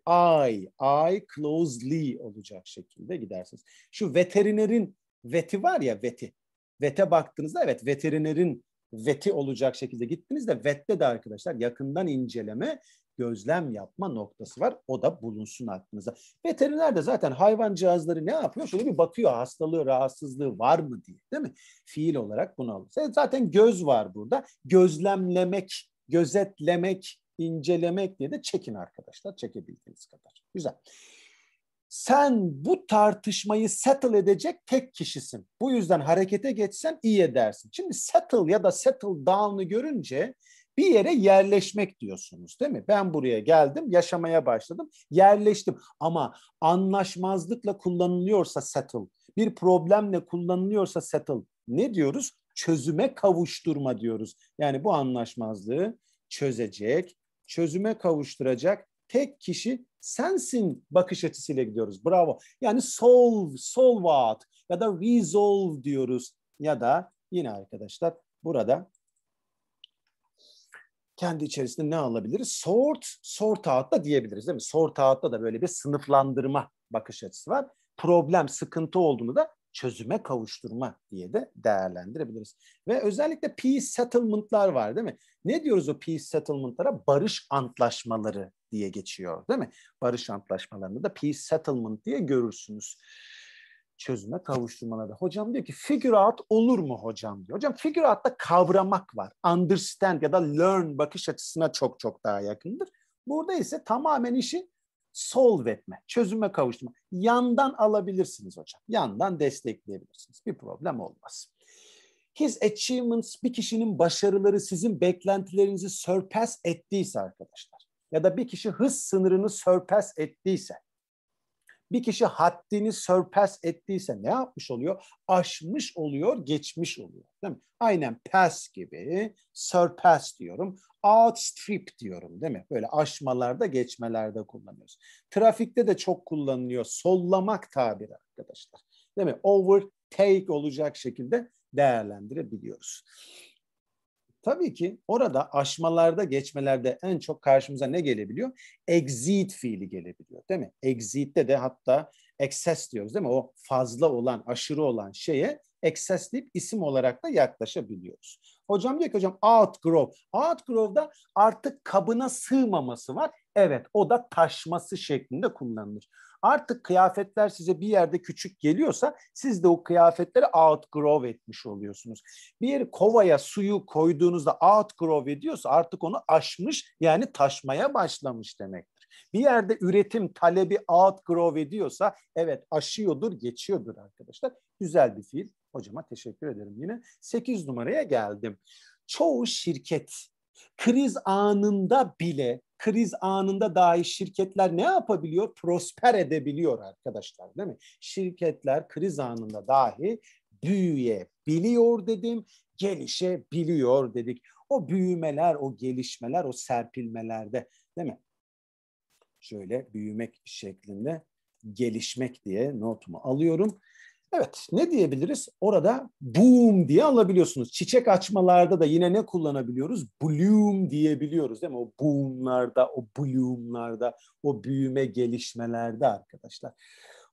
I, I closely olacak şekilde gidersiniz. Şu veterinerin veti var ya veti. Vete baktığınızda evet veterinerin veti olacak şekilde gittiniz de vette de arkadaşlar yakından inceleme gözlem yapma noktası var. O da bulunsun aklınıza. Veteriner de zaten hayvan cihazları ne yapıyor? Şöyle bir bakıyor hastalığı, rahatsızlığı var mı diye değil mi? Fiil olarak bunu alıyor. Zaten göz var burada. Gözlemlemek, gözetlemek, incelemek diye de çekin arkadaşlar. Çekebildiğiniz kadar. Güzel sen bu tartışmayı settle edecek tek kişisin. Bu yüzden harekete geçsen iyi edersin. Şimdi settle ya da settle down'ı görünce bir yere yerleşmek diyorsunuz değil mi? Ben buraya geldim, yaşamaya başladım, yerleştim. Ama anlaşmazlıkla kullanılıyorsa settle, bir problemle kullanılıyorsa settle ne diyoruz? Çözüme kavuşturma diyoruz. Yani bu anlaşmazlığı çözecek, çözüme kavuşturacak tek kişi sensin bakış açısıyla gidiyoruz. Bravo. Yani solve, solve out ya da resolve diyoruz. Ya da yine arkadaşlar burada kendi içerisinde ne alabiliriz? Sort, sort out da diyebiliriz değil mi? Sort out'ta da böyle bir sınıflandırma bakış açısı var. Problem, sıkıntı olduğunu da çözüme kavuşturma diye de değerlendirebiliriz. Ve özellikle peace settlement'lar var değil mi? Ne diyoruz o peace settlement'lara? Barış antlaşmaları diye geçiyor değil mi? Barış antlaşmalarında da peace settlement diye görürsünüz çözüme kavuşturmalarda. Hocam diyor ki figure out olur mu hocam diyor. Hocam figure out'ta kavramak var. Understand ya da learn bakış açısına çok çok daha yakındır. Burada ise tamamen işi solve etme, çözüme kavuşturma. Yandan alabilirsiniz hocam. Yandan destekleyebilirsiniz. Bir problem olmaz. His achievements bir kişinin başarıları sizin beklentilerinizi surpass ettiyse arkadaşlar ya da bir kişi hız sınırını sörpes ettiyse, bir kişi haddini sörpes ettiyse ne yapmış oluyor? Aşmış oluyor, geçmiş oluyor. Değil mi? Aynen pass gibi sörpes diyorum. Outstrip diyorum değil mi? Böyle aşmalarda, geçmelerde kullanıyoruz. Trafikte de çok kullanılıyor. Sollamak tabiri arkadaşlar. Değil mi? Overtake olacak şekilde değerlendirebiliyoruz. Tabii ki orada aşmalarda, geçmelerde en çok karşımıza ne gelebiliyor? Exit fiili gelebiliyor değil mi? Exit'te de hatta excess diyoruz değil mi? O fazla olan, aşırı olan şeye excess deyip isim olarak da yaklaşabiliyoruz. Hocam diyor ki hocam outgrow. Outgrow'da artık kabına sığmaması var. Evet o da taşması şeklinde kullanılır. Artık kıyafetler size bir yerde küçük geliyorsa siz de o kıyafetleri outgrow etmiş oluyorsunuz. Bir kovaya suyu koyduğunuzda outgrow ediyorsa artık onu aşmış yani taşmaya başlamış demektir. Bir yerde üretim talebi outgrow ediyorsa evet aşıyordur geçiyordur arkadaşlar. Güzel bir fiil Hocama teşekkür ederim yine. 8 numaraya geldim. Çoğu şirket kriz anında bile kriz anında dahi şirketler ne yapabiliyor? Prosper edebiliyor arkadaşlar değil mi? Şirketler kriz anında dahi büyüyebiliyor dedim, gelişebiliyor dedik. O büyümeler, o gelişmeler, o serpilmelerde değil mi? Şöyle büyümek şeklinde gelişmek diye notumu alıyorum. Evet ne diyebiliriz? Orada boom diye alabiliyorsunuz. Çiçek açmalarda da yine ne kullanabiliyoruz? Bloom diyebiliyoruz değil mi? O boomlarda, o bloomlarda, o büyüme gelişmelerde arkadaşlar.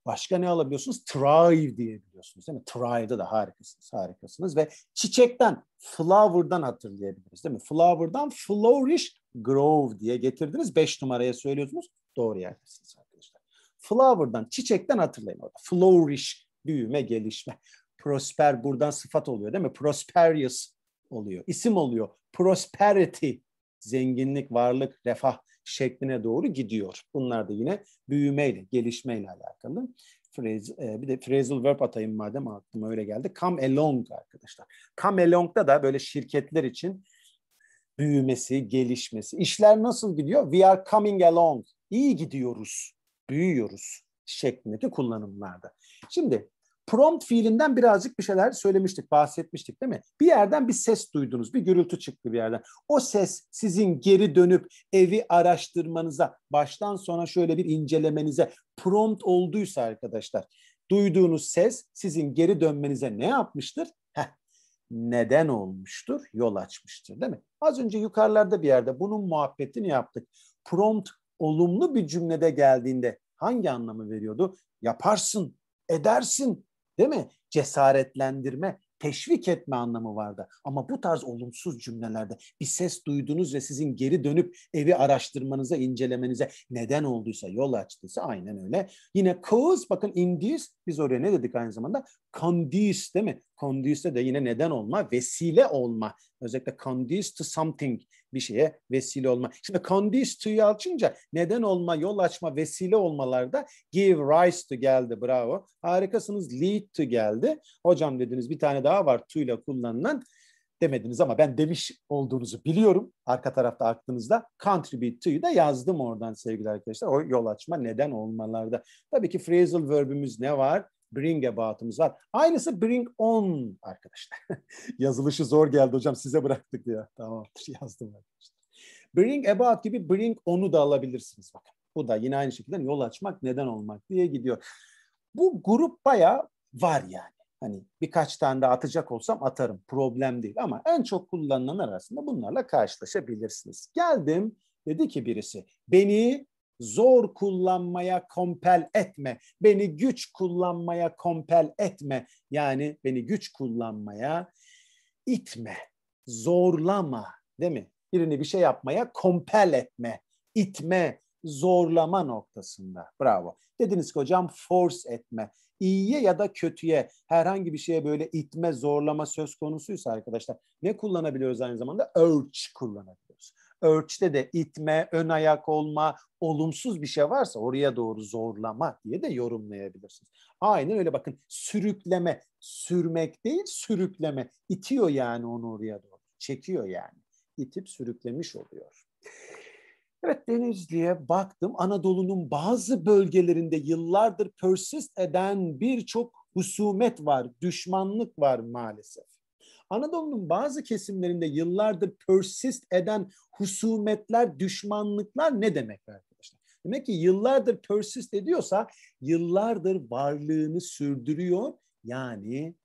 Başka ne alabiliyorsunuz? Thrive diyebiliyorsunuz değil mi? Thrive'da da harikasınız, harikasınız. Ve çiçekten, flower'dan hatırlayabiliriz değil mi? Flower'dan flourish, grow diye getirdiniz. Beş numaraya söylüyorsunuz. Doğru yerdesiniz arkadaşlar. Flower'dan, çiçekten hatırlayın orada. Flourish büyüme, gelişme. Prosper buradan sıfat oluyor değil mi? Prosperious oluyor, isim oluyor. Prosperity, zenginlik, varlık, refah şekline doğru gidiyor. Bunlar da yine büyümeyle, gelişmeyle alakalı. Phrase, e, bir de phrasal verb atayım madem aklıma öyle geldi. Come along arkadaşlar. Come along'da da böyle şirketler için büyümesi, gelişmesi. İşler nasıl gidiyor? We are coming along. İyi gidiyoruz, büyüyoruz şeklindeki kullanımlarda. Şimdi prompt fiilinden birazcık bir şeyler söylemiştik, bahsetmiştik değil mi? Bir yerden bir ses duydunuz, bir gürültü çıktı bir yerden. O ses sizin geri dönüp evi araştırmanıza, baştan sona şöyle bir incelemenize prompt olduysa arkadaşlar, duyduğunuz ses sizin geri dönmenize ne yapmıştır? Heh, neden olmuştur, yol açmıştır değil mi? Az önce yukarılarda bir yerde bunun muhabbetini yaptık. Prompt olumlu bir cümlede geldiğinde hangi anlamı veriyordu? Yaparsın, edersin, Değil mi? Cesaretlendirme, teşvik etme anlamı vardı. Ama bu tarz olumsuz cümlelerde bir ses duydunuz ve sizin geri dönüp evi araştırmanıza, incelemenize neden olduysa, yol açtıysa aynen öyle. Yine cause bakın induce biz oraya ne dedik aynı zamanda? conduce değil mi? Conduce'de de yine neden olma, vesile olma. Özellikle conduce to something bir şeye vesile olma. Şimdi conduce to'yu açınca neden olma, yol açma, vesile olmalarda give rise to geldi. Bravo. Harikasınız. Lead to geldi. Hocam dediniz bir tane daha var to ile kullanılan demediniz ama ben demiş olduğunuzu biliyorum. Arka tarafta aklınızda contribute to'yu da yazdım oradan sevgili arkadaşlar. O yol açma neden olmalarda. Tabii ki phrasal verbimiz ne var? bring about'ımız var. Aynısı bring on arkadaşlar. Yazılışı zor geldi hocam size bıraktık ya. tamamdır. yazdım arkadaşlar. Bring about gibi bring on'u da alabilirsiniz bakın. Bu da yine aynı şekilde yol açmak neden olmak diye gidiyor. Bu grup baya var yani. Hani birkaç tane de atacak olsam atarım. Problem değil ama en çok kullanılan arasında bunlarla karşılaşabilirsiniz. Geldim dedi ki birisi beni zor kullanmaya kompel etme. Beni güç kullanmaya kompel etme. Yani beni güç kullanmaya itme, zorlama değil mi? Birini bir şey yapmaya kompel etme, itme, zorlama noktasında. Bravo. Dediniz ki hocam force etme. İyiye ya da kötüye herhangi bir şeye böyle itme, zorlama söz konusuysa arkadaşlar ne kullanabiliyoruz aynı zamanda? Urge kullanabiliyoruz. Örçte de itme, ön ayak olma, olumsuz bir şey varsa oraya doğru zorlama diye de yorumlayabilirsiniz. Aynen öyle bakın sürükleme, sürmek değil sürükleme. itiyor yani onu oraya doğru. Çekiyor yani. İtip sürüklemiş oluyor. Evet Denizli'ye baktım. Anadolu'nun bazı bölgelerinde yıllardır persist eden birçok husumet var, düşmanlık var maalesef. Anadolu'nun bazı kesimlerinde yıllardır persist eden husumetler, düşmanlıklar ne demek arkadaşlar? Demek ki yıllardır persist ediyorsa yıllardır varlığını sürdürüyor yani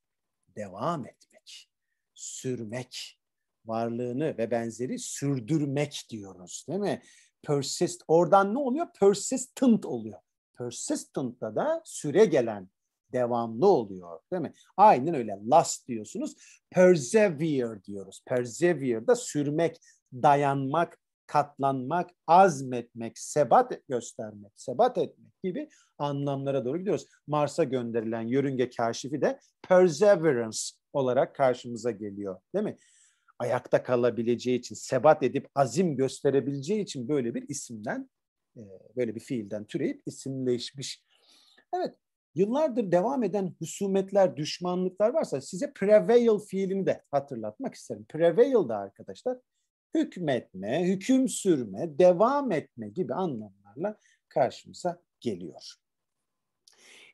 devam etmek, sürmek, varlığını ve benzeri sürdürmek diyoruz değil mi? Persist oradan ne oluyor? Persistent oluyor. Persistent'ta da süre gelen devamlı oluyor değil mi? Aynen öyle last diyorsunuz. Persevere diyoruz. Persevere da sürmek, dayanmak, katlanmak, azmetmek, sebat göstermek, sebat etmek gibi anlamlara doğru gidiyoruz. Mars'a gönderilen yörünge kaşifi de perseverance olarak karşımıza geliyor değil mi? Ayakta kalabileceği için, sebat edip azim gösterebileceği için böyle bir isimden, e, böyle bir fiilden türeyip isimleşmiş. Evet, yıllardır devam eden husumetler, düşmanlıklar varsa size prevail fiilini de hatırlatmak isterim. Prevail da arkadaşlar hükmetme, hüküm sürme, devam etme gibi anlamlarla karşımıza geliyor.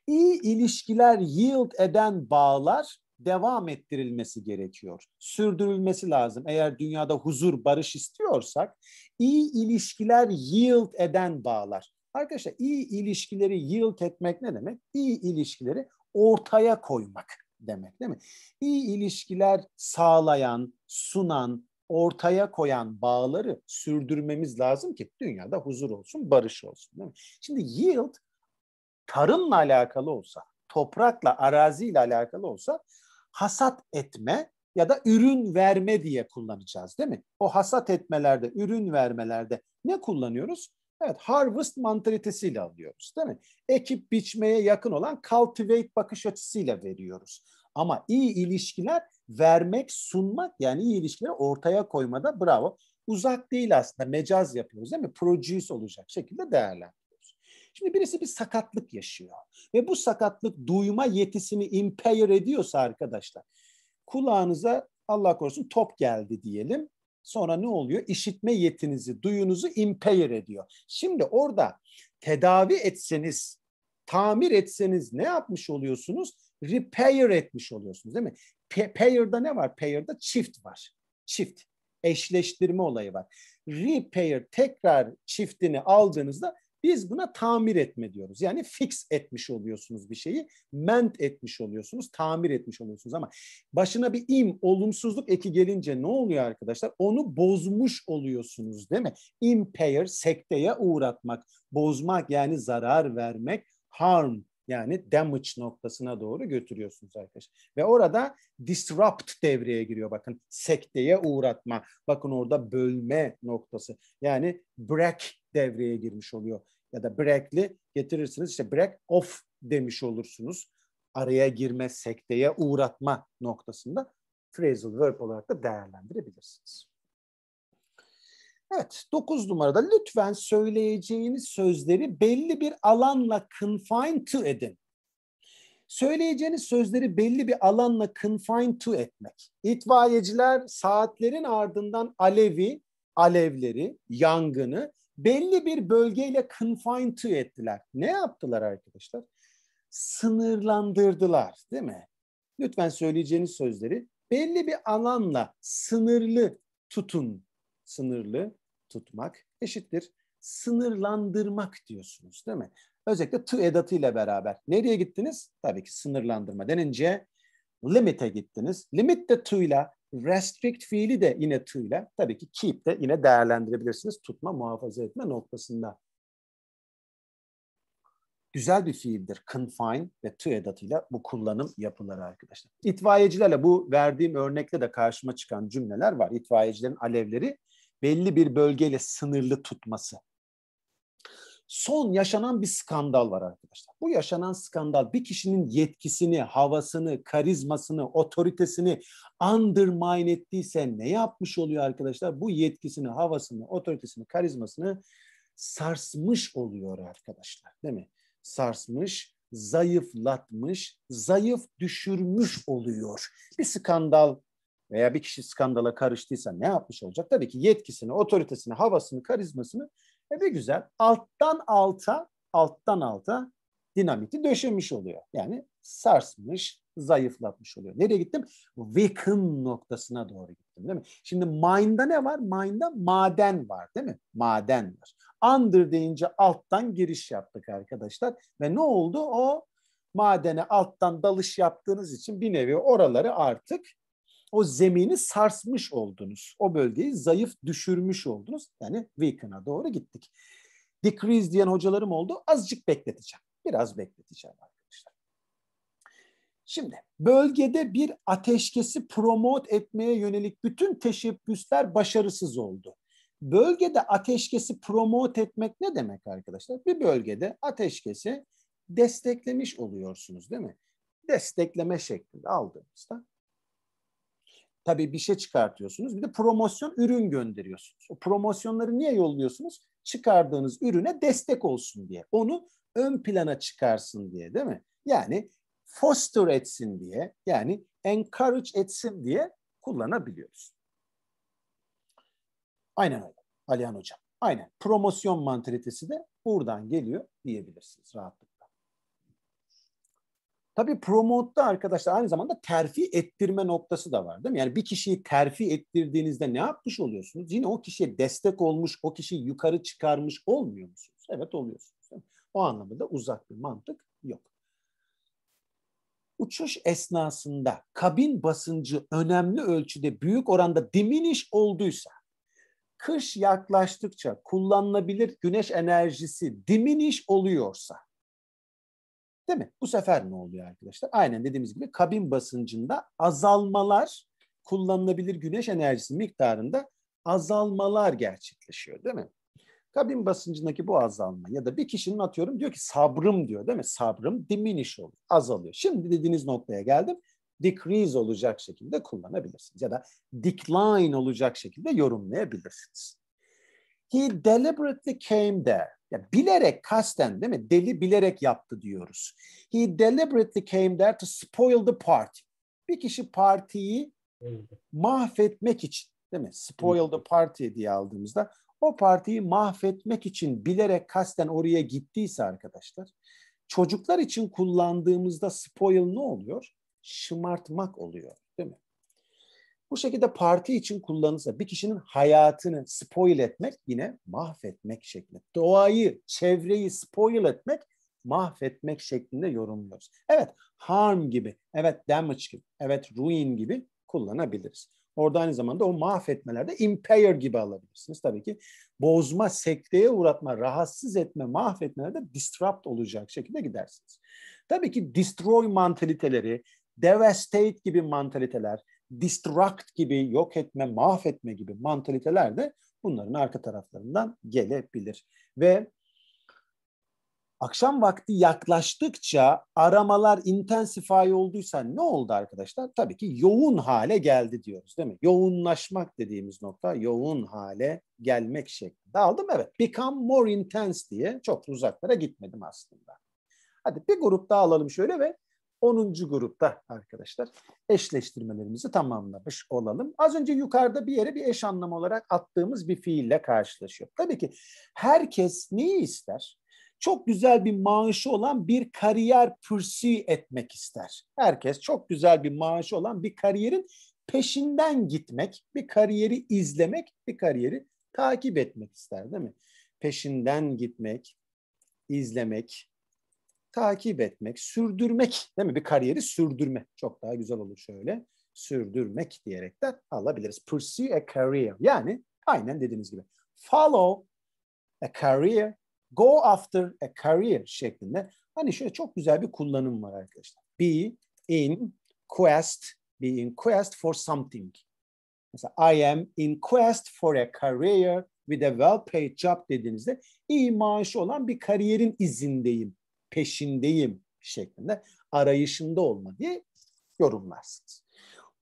İyi ilişkiler yield eden bağlar devam ettirilmesi gerekiyor. Sürdürülmesi lazım. Eğer dünyada huzur, barış istiyorsak iyi ilişkiler yield eden bağlar. Arkadaşlar iyi ilişkileri yield etmek ne demek? İyi ilişkileri ortaya koymak demek değil mi? İyi ilişkiler sağlayan, sunan, ortaya koyan bağları sürdürmemiz lazım ki dünyada huzur olsun, barış olsun. Değil mi? Şimdi yield tarımla alakalı olsa, toprakla, araziyle alakalı olsa hasat etme ya da ürün verme diye kullanacağız değil mi? O hasat etmelerde, ürün vermelerde ne kullanıyoruz? Evet harvest mantalitesiyle alıyoruz değil mi? Ekip biçmeye yakın olan cultivate bakış açısıyla veriyoruz. Ama iyi ilişkiler vermek, sunmak yani iyi ilişkileri ortaya koymada bravo. Uzak değil aslında mecaz yapıyoruz değil mi? Produce olacak şekilde değerlendiriyoruz. Şimdi birisi bir sakatlık yaşıyor ve bu sakatlık duyma yetisini impair ediyorsa arkadaşlar kulağınıza Allah korusun top geldi diyelim Sonra ne oluyor? İşitme yetinizi, duyunuzu impair ediyor. Şimdi orada tedavi etseniz, tamir etseniz ne yapmış oluyorsunuz? Repair etmiş oluyorsunuz değil mi? Pair'da ne var? Pair'da çift var. Çift. Eşleştirme olayı var. Repair tekrar çiftini aldığınızda biz buna tamir etme diyoruz. Yani fix etmiş oluyorsunuz bir şeyi, ment etmiş oluyorsunuz, tamir etmiş oluyorsunuz ama başına bir im, olumsuzluk eki gelince ne oluyor arkadaşlar? Onu bozmuş oluyorsunuz değil mi? Impair, sekteye uğratmak, bozmak yani zarar vermek, harm yani damage noktasına doğru götürüyorsunuz arkadaşlar. Ve orada disrupt devreye giriyor bakın. Sekteye uğratma. Bakın orada bölme noktası. Yani break devreye girmiş oluyor. Ya da break'li getirirsiniz işte break off demiş olursunuz. Araya girme, sekteye uğratma noktasında phrasal verb olarak da değerlendirebilirsiniz. Evet, dokuz numarada lütfen söyleyeceğiniz sözleri belli bir alanla confine to edin. Söyleyeceğiniz sözleri belli bir alanla confine to etmek. İtfaiyeciler saatlerin ardından alevi, alevleri, yangını belli bir bölgeyle confine to ettiler. Ne yaptılar arkadaşlar? Sınırlandırdılar değil mi? Lütfen söyleyeceğiniz sözleri belli bir alanla sınırlı tutun. Sınırlı tutmak eşittir. Sınırlandırmak diyorsunuz değil mi? Özellikle to edatıyla beraber. Nereye gittiniz? Tabii ki sınırlandırma denince limit'e gittiniz. Limit de to ile restrict fiili de yine tığla. Tabii ki keep de yine değerlendirebilirsiniz. Tutma, muhafaza etme noktasında. Güzel bir fiildir. Confine ve tı edatıyla bu kullanım yapıları arkadaşlar. İtfaiyecilerle bu verdiğim örnekte de karşıma çıkan cümleler var. İtfaiyecilerin alevleri belli bir bölgeyle sınırlı tutması son yaşanan bir skandal var arkadaşlar. Bu yaşanan skandal bir kişinin yetkisini, havasını, karizmasını, otoritesini undermine ettiyse ne yapmış oluyor arkadaşlar? Bu yetkisini, havasını, otoritesini, karizmasını sarsmış oluyor arkadaşlar. Değil mi? Sarsmış, zayıflatmış, zayıf düşürmüş oluyor. Bir skandal veya bir kişi skandala karıştıysa ne yapmış olacak? Tabii ki yetkisini, otoritesini, havasını, karizmasını e bir güzel alttan alta, alttan alta dinamiti döşemiş oluyor. Yani sarsmış, zayıflatmış oluyor. Nereye gittim? Weaken noktasına doğru gittim değil mi? Şimdi mine'da ne var? Mine'da maden var değil mi? Maden var. Under deyince alttan giriş yaptık arkadaşlar. Ve ne oldu? O madene alttan dalış yaptığınız için bir nevi oraları artık o zemini sarsmış oldunuz. O bölgeyi zayıf düşürmüş oldunuz. Yani weaken'a doğru gittik. Decrease diyen hocalarım oldu. Azıcık bekleteceğim. Biraz bekleteceğim arkadaşlar. Şimdi bölgede bir ateşkesi promote etmeye yönelik bütün teşebbüsler başarısız oldu. Bölgede ateşkesi promote etmek ne demek arkadaşlar? Bir bölgede ateşkesi desteklemiş oluyorsunuz değil mi? Destekleme şeklinde aldığımızda tabii bir şey çıkartıyorsunuz. Bir de promosyon ürün gönderiyorsunuz. O promosyonları niye yolluyorsunuz? Çıkardığınız ürüne destek olsun diye. Onu ön plana çıkarsın diye değil mi? Yani foster etsin diye yani encourage etsin diye kullanabiliyoruz. Aynen öyle Alihan Hocam. Aynen promosyon mantalitesi de buradan geliyor diyebilirsiniz rahatlıkla. Tabii promote'da arkadaşlar aynı zamanda terfi ettirme noktası da var değil mi? Yani bir kişiyi terfi ettirdiğinizde ne yapmış oluyorsunuz? Yine o kişiye destek olmuş, o kişiyi yukarı çıkarmış olmuyor musunuz? Evet oluyorsunuz. O anlamda uzak bir mantık yok. Uçuş esnasında kabin basıncı önemli ölçüde büyük oranda diminiş olduysa, kış yaklaştıkça kullanılabilir güneş enerjisi diminiş oluyorsa, Değil mi? Bu sefer ne oluyor arkadaşlar? Aynen dediğimiz gibi kabin basıncında azalmalar kullanılabilir güneş enerjisi miktarında azalmalar gerçekleşiyor değil mi? Kabin basıncındaki bu azalma ya da bir kişinin atıyorum diyor ki sabrım diyor değil mi? Sabrım diminish oluyor, azalıyor. Şimdi dediğiniz noktaya geldim. Decrease olacak şekilde kullanabilirsiniz ya da decline olacak şekilde yorumlayabilirsiniz. He deliberately came there. Ya bilerek kasten değil mi? Deli bilerek yaptı diyoruz. He deliberately came there to spoil the party. Bir kişi partiyi mahvetmek için değil mi? Spoil the party diye aldığımızda o partiyi mahvetmek için bilerek kasten oraya gittiyse arkadaşlar çocuklar için kullandığımızda spoil ne oluyor? Şımartmak oluyor. Bu şekilde parti için kullanılsa bir kişinin hayatını spoil etmek yine mahvetmek şeklinde. Doğayı, çevreyi spoil etmek mahvetmek şeklinde yorumluyoruz. Evet harm gibi, evet damage gibi, evet ruin gibi kullanabiliriz. Orada aynı zamanda o mahvetmelerde impair gibi alabilirsiniz. Tabii ki bozma, sekteye uğratma, rahatsız etme, mahvetmelerde disrupt olacak şekilde gidersiniz. Tabii ki destroy mantaliteleri, devastate gibi mantaliteler, destruct gibi yok etme, mahvetme gibi mantaliteler de bunların arka taraflarından gelebilir. Ve akşam vakti yaklaştıkça aramalar intensify olduysa ne oldu arkadaşlar? Tabii ki yoğun hale geldi diyoruz değil mi? Yoğunlaşmak dediğimiz nokta yoğun hale gelmek şeklinde. Aldım evet. Become more intense diye çok uzaklara gitmedim aslında. Hadi bir grup daha alalım şöyle ve 10. grupta arkadaşlar eşleştirmelerimizi tamamlamış olalım. Az önce yukarıda bir yere bir eş anlamı olarak attığımız bir fiille karşılaşıyor. Tabii ki herkes neyi ister? Çok güzel bir maaşı olan bir kariyer pürsü etmek ister. Herkes çok güzel bir maaşı olan bir kariyerin peşinden gitmek, bir kariyeri izlemek, bir kariyeri takip etmek ister değil mi? Peşinden gitmek, izlemek, takip etmek, sürdürmek değil mi? Bir kariyeri sürdürme. Çok daha güzel olur şöyle. Sürdürmek diyerekten alabiliriz. Pursue a career. Yani aynen dediğimiz gibi. Follow a career, go after a career şeklinde. Hani şöyle çok güzel bir kullanım var arkadaşlar. Be in quest, be in quest for something. Mesela I am in quest for a career with a well paid job dediğinizde iyi maaşı olan bir kariyerin izindeyim peşindeyim şeklinde arayışında olma diye yorumlarsınız.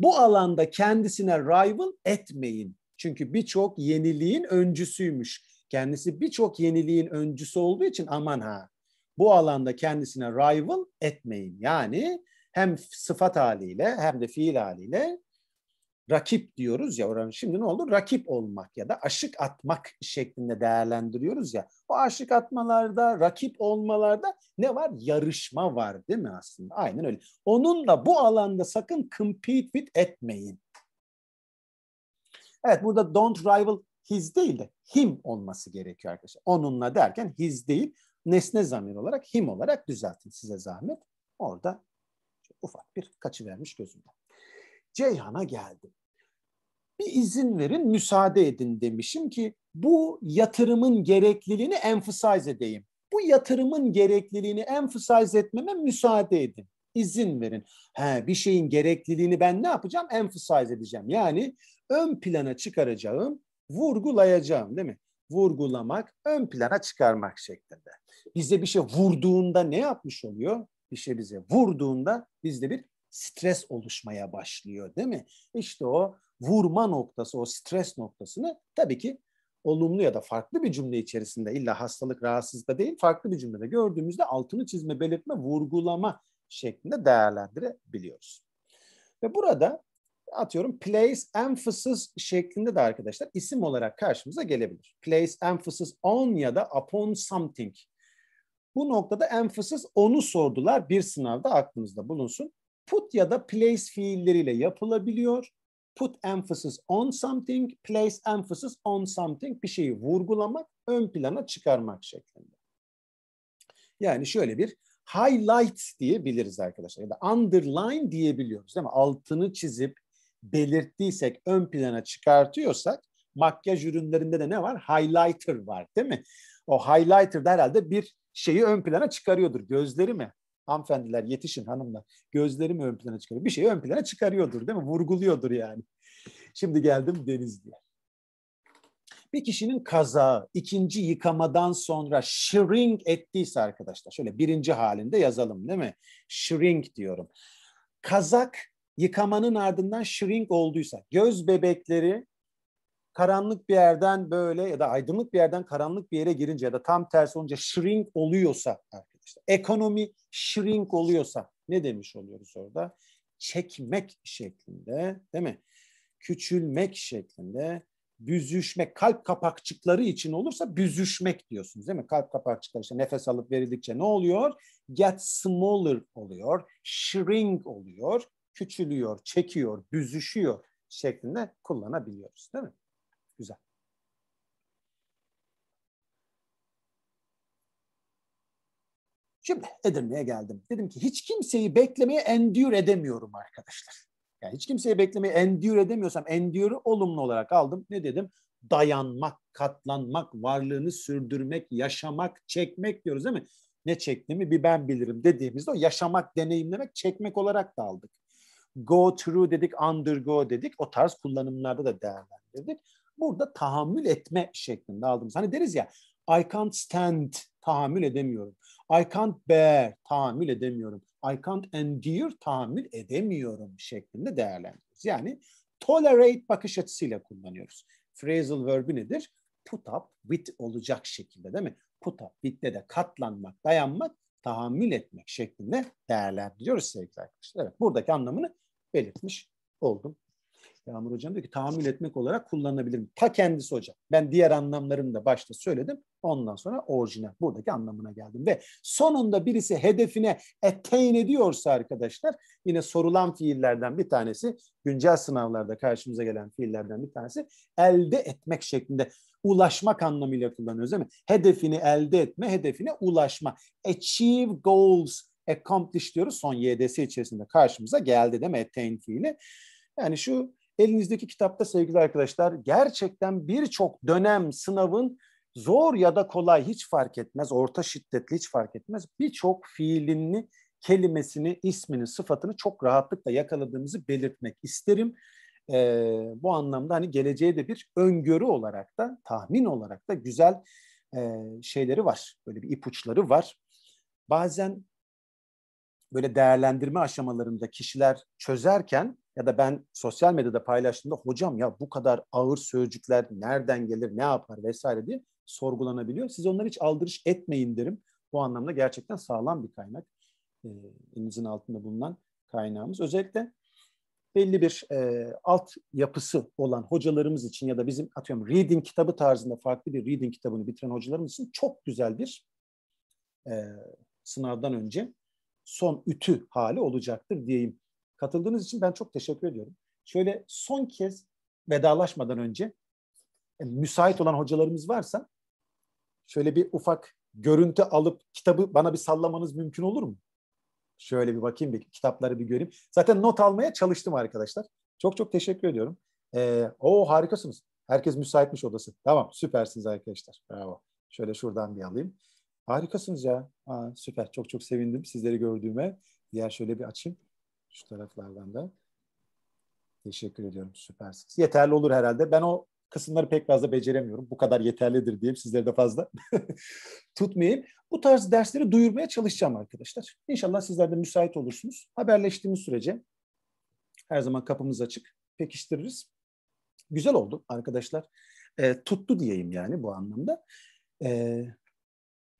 Bu alanda kendisine rival etmeyin. Çünkü birçok yeniliğin öncüsüymüş. Kendisi birçok yeniliğin öncüsü olduğu için aman ha bu alanda kendisine rival etmeyin. Yani hem sıfat haliyle hem de fiil haliyle rakip diyoruz ya oranın şimdi ne olur? Rakip olmak ya da aşık atmak şeklinde değerlendiriyoruz ya. O aşık atmalarda, rakip olmalarda ne var? Yarışma var değil mi aslında? Aynen öyle. Onunla bu alanda sakın compete with etmeyin. Evet burada don't rival his değil de him olması gerekiyor arkadaşlar. Onunla derken his değil nesne zamir olarak him olarak düzeltin size zahmet. Orada ufak bir kaçı vermiş gözümde Ceyhan'a geldim bir izin verin, müsaade edin demişim ki bu yatırımın gerekliliğini emphasize edeyim. Bu yatırımın gerekliliğini emphasize etmeme müsaade edin izin verin. He, bir şeyin gerekliliğini ben ne yapacağım? Emphasize edeceğim. Yani ön plana çıkaracağım, vurgulayacağım değil mi? Vurgulamak, ön plana çıkarmak şeklinde. Bize bir şey vurduğunda ne yapmış oluyor? Bir şey bize vurduğunda bizde bir stres oluşmaya başlıyor değil mi? İşte o vurma noktası, o stres noktasını tabii ki olumlu ya da farklı bir cümle içerisinde illa hastalık rahatsızlıkta değil farklı bir cümlede gördüğümüzde altını çizme, belirtme, vurgulama şeklinde değerlendirebiliyoruz. Ve burada atıyorum place emphasis şeklinde de arkadaşlar isim olarak karşımıza gelebilir. Place emphasis on ya da upon something. Bu noktada emphasis onu sordular bir sınavda aklınızda bulunsun. Put ya da place fiilleriyle yapılabiliyor put emphasis on something, place emphasis on something bir şeyi vurgulamak, ön plana çıkarmak şeklinde. Yani şöyle bir highlight diyebiliriz arkadaşlar ya da underline diyebiliyoruz değil mi? Altını çizip belirttiysek, ön plana çıkartıyorsak makyaj ürünlerinde de ne var? Highlighter var değil mi? O highlighter da herhalde bir şeyi ön plana çıkarıyordur. Gözleri mi? hanımefendiler yetişin hanımlar gözlerimi ön plana çıkarıyor. Bir şey ön plana çıkarıyordur değil mi? Vurguluyordur yani. Şimdi geldim Denizli'ye. Bir kişinin kaza ikinci yıkamadan sonra shrink ettiyse arkadaşlar şöyle birinci halinde yazalım değil mi? Shrink diyorum. Kazak yıkamanın ardından shrink olduysa göz bebekleri karanlık bir yerden böyle ya da aydınlık bir yerden karanlık bir yere girince ya da tam tersi olunca shrink oluyorsa arkadaşlar işte ekonomi shrink oluyorsa ne demiş oluyoruz orada? Çekmek şeklinde değil mi? Küçülmek şeklinde büzüşmek, kalp kapakçıkları için olursa büzüşmek diyorsunuz değil mi? Kalp kapakçıkları işte nefes alıp verildikçe ne oluyor? Get smaller oluyor, shrink oluyor, küçülüyor, çekiyor, büzüşüyor şeklinde kullanabiliyoruz değil mi? Güzel. Şimdi Edirne'ye geldim. Dedim ki hiç kimseyi beklemeye endure edemiyorum arkadaşlar. Yani hiç kimseyi beklemeye endure edemiyorsam endure'ı olumlu olarak aldım. Ne dedim? Dayanmak, katlanmak, varlığını sürdürmek, yaşamak, çekmek diyoruz değil mi? Ne çektiğimi bir ben bilirim dediğimizde o yaşamak, deneyimlemek, çekmek olarak da aldık. Go through dedik, undergo dedik. O tarz kullanımlarda da değerlendirdik. Burada tahammül etme şeklinde aldığımız. Hani deriz ya I can't stand, tahammül edemiyorum. I can't bear tahammül edemiyorum. I can't endure tahammül edemiyorum şeklinde değerlendiriyoruz. Yani tolerate bakış açısıyla kullanıyoruz. Phrasal verb'i nedir? Put up with olacak şekilde değil mi? Put up with'te de katlanmak, dayanmak, tahammül etmek şeklinde değerlendiriyoruz sevgili arkadaşlar. Evet buradaki anlamını belirtmiş oldum Yağmur Hocam diyor ki tahammül etmek olarak kullanabilirim. Ta kendisi hocam. Ben diğer anlamlarını da başta söyledim. Ondan sonra orijinal buradaki anlamına geldim. Ve sonunda birisi hedefine attain ediyorsa arkadaşlar yine sorulan fiillerden bir tanesi güncel sınavlarda karşımıza gelen fiillerden bir tanesi elde etmek şeklinde ulaşmak anlamıyla kullanıyoruz değil mi? Hedefini elde etme, hedefine ulaşma. Achieve goals, accomplish diyoruz son YDS içerisinde karşımıza geldi değil mi? Attain fiili. Yani şu Elinizdeki kitapta sevgili arkadaşlar gerçekten birçok dönem sınavın zor ya da kolay hiç fark etmez, orta şiddetli hiç fark etmez birçok fiilini, kelimesini, ismini, sıfatını çok rahatlıkla yakaladığımızı belirtmek isterim. Ee, bu anlamda hani geleceğe de bir öngörü olarak da, tahmin olarak da güzel e, şeyleri var. Böyle bir ipuçları var. Bazen böyle değerlendirme aşamalarında kişiler çözerken ya da ben sosyal medyada paylaştığımda hocam ya bu kadar ağır sözcükler nereden gelir, ne yapar vesaire diye sorgulanabiliyor. Siz onları hiç aldırış etmeyin derim. Bu anlamda gerçekten sağlam bir kaynak. E, elinizin altında bulunan kaynağımız. Özellikle belli bir e, alt yapısı olan hocalarımız için ya da bizim atıyorum reading kitabı tarzında farklı bir reading kitabını bitiren hocalarımız için çok güzel bir e, sınavdan önce son ütü hali olacaktır diyeyim. Katıldığınız için ben çok teşekkür ediyorum. Şöyle son kez vedalaşmadan önce e, müsait olan hocalarımız varsa şöyle bir ufak görüntü alıp kitabı bana bir sallamanız mümkün olur mu? Şöyle bir bakayım bir kitapları bir göreyim. Zaten not almaya çalıştım arkadaşlar. Çok çok teşekkür ediyorum. Ee, o harikasınız. Herkes müsaitmiş odası. Tamam süpersiniz arkadaşlar. Bravo. Şöyle şuradan bir alayım. Harikasınız ya. Aa, süper. Çok çok sevindim sizleri gördüğüme. Diğer şöyle bir açayım. Şu taraflardan da. Teşekkür ediyorum. Süpersiniz. Yeterli olur herhalde. Ben o kısımları pek fazla beceremiyorum. Bu kadar yeterlidir diyeyim. Sizleri de fazla tutmayayım. Bu tarz dersleri duyurmaya çalışacağım arkadaşlar. İnşallah sizler de müsait olursunuz. Haberleştiğimiz sürece her zaman kapımız açık. Pekiştiririz. Güzel oldu arkadaşlar. E, tuttu diyeyim yani bu anlamda. E,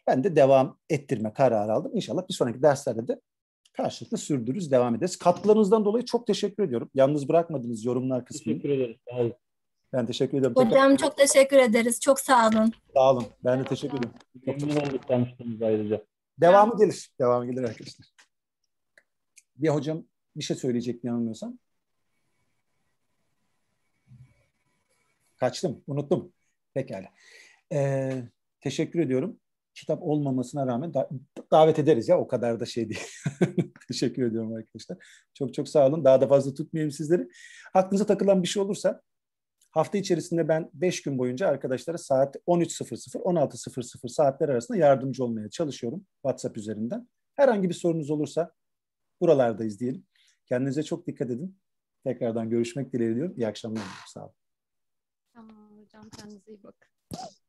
ben de devam ettirme kararı aldım. İnşallah bir sonraki derslerde de karşılıklı sürdürürüz, devam ederiz. Katkılarınızdan dolayı çok teşekkür ediyorum. Yalnız bırakmadınız yorumlar kısmını. Teşekkür ederim. Sağ Ben teşekkür ederim. Hocam çok teşekkür ederiz. Çok sağ olun. Sağ olun. Ben de teşekkür ederim. Memnun olduk tanıştığımız ayrıca. Devamı gelir. Devamı gelir arkadaşlar. Bir hocam bir şey söyleyecek yanılmıyorsam. Kaçtım. Unuttum. Pekala. Ee, teşekkür ediyorum kitap olmamasına rağmen da, davet ederiz ya o kadar da şey değil. Teşekkür ediyorum arkadaşlar. Çok çok sağ olun. Daha da fazla tutmayayım sizleri. Aklınıza takılan bir şey olursa hafta içerisinde ben 5 gün boyunca arkadaşlara saat 13.00 16.00 saatler arasında yardımcı olmaya çalışıyorum WhatsApp üzerinden. Herhangi bir sorunuz olursa buralardayız diyelim. Kendinize çok dikkat edin. Tekrardan görüşmek dileğiyle diyorum. İyi akşamlar. Sağ olun. Tamam hocam kendinize iyi bakın.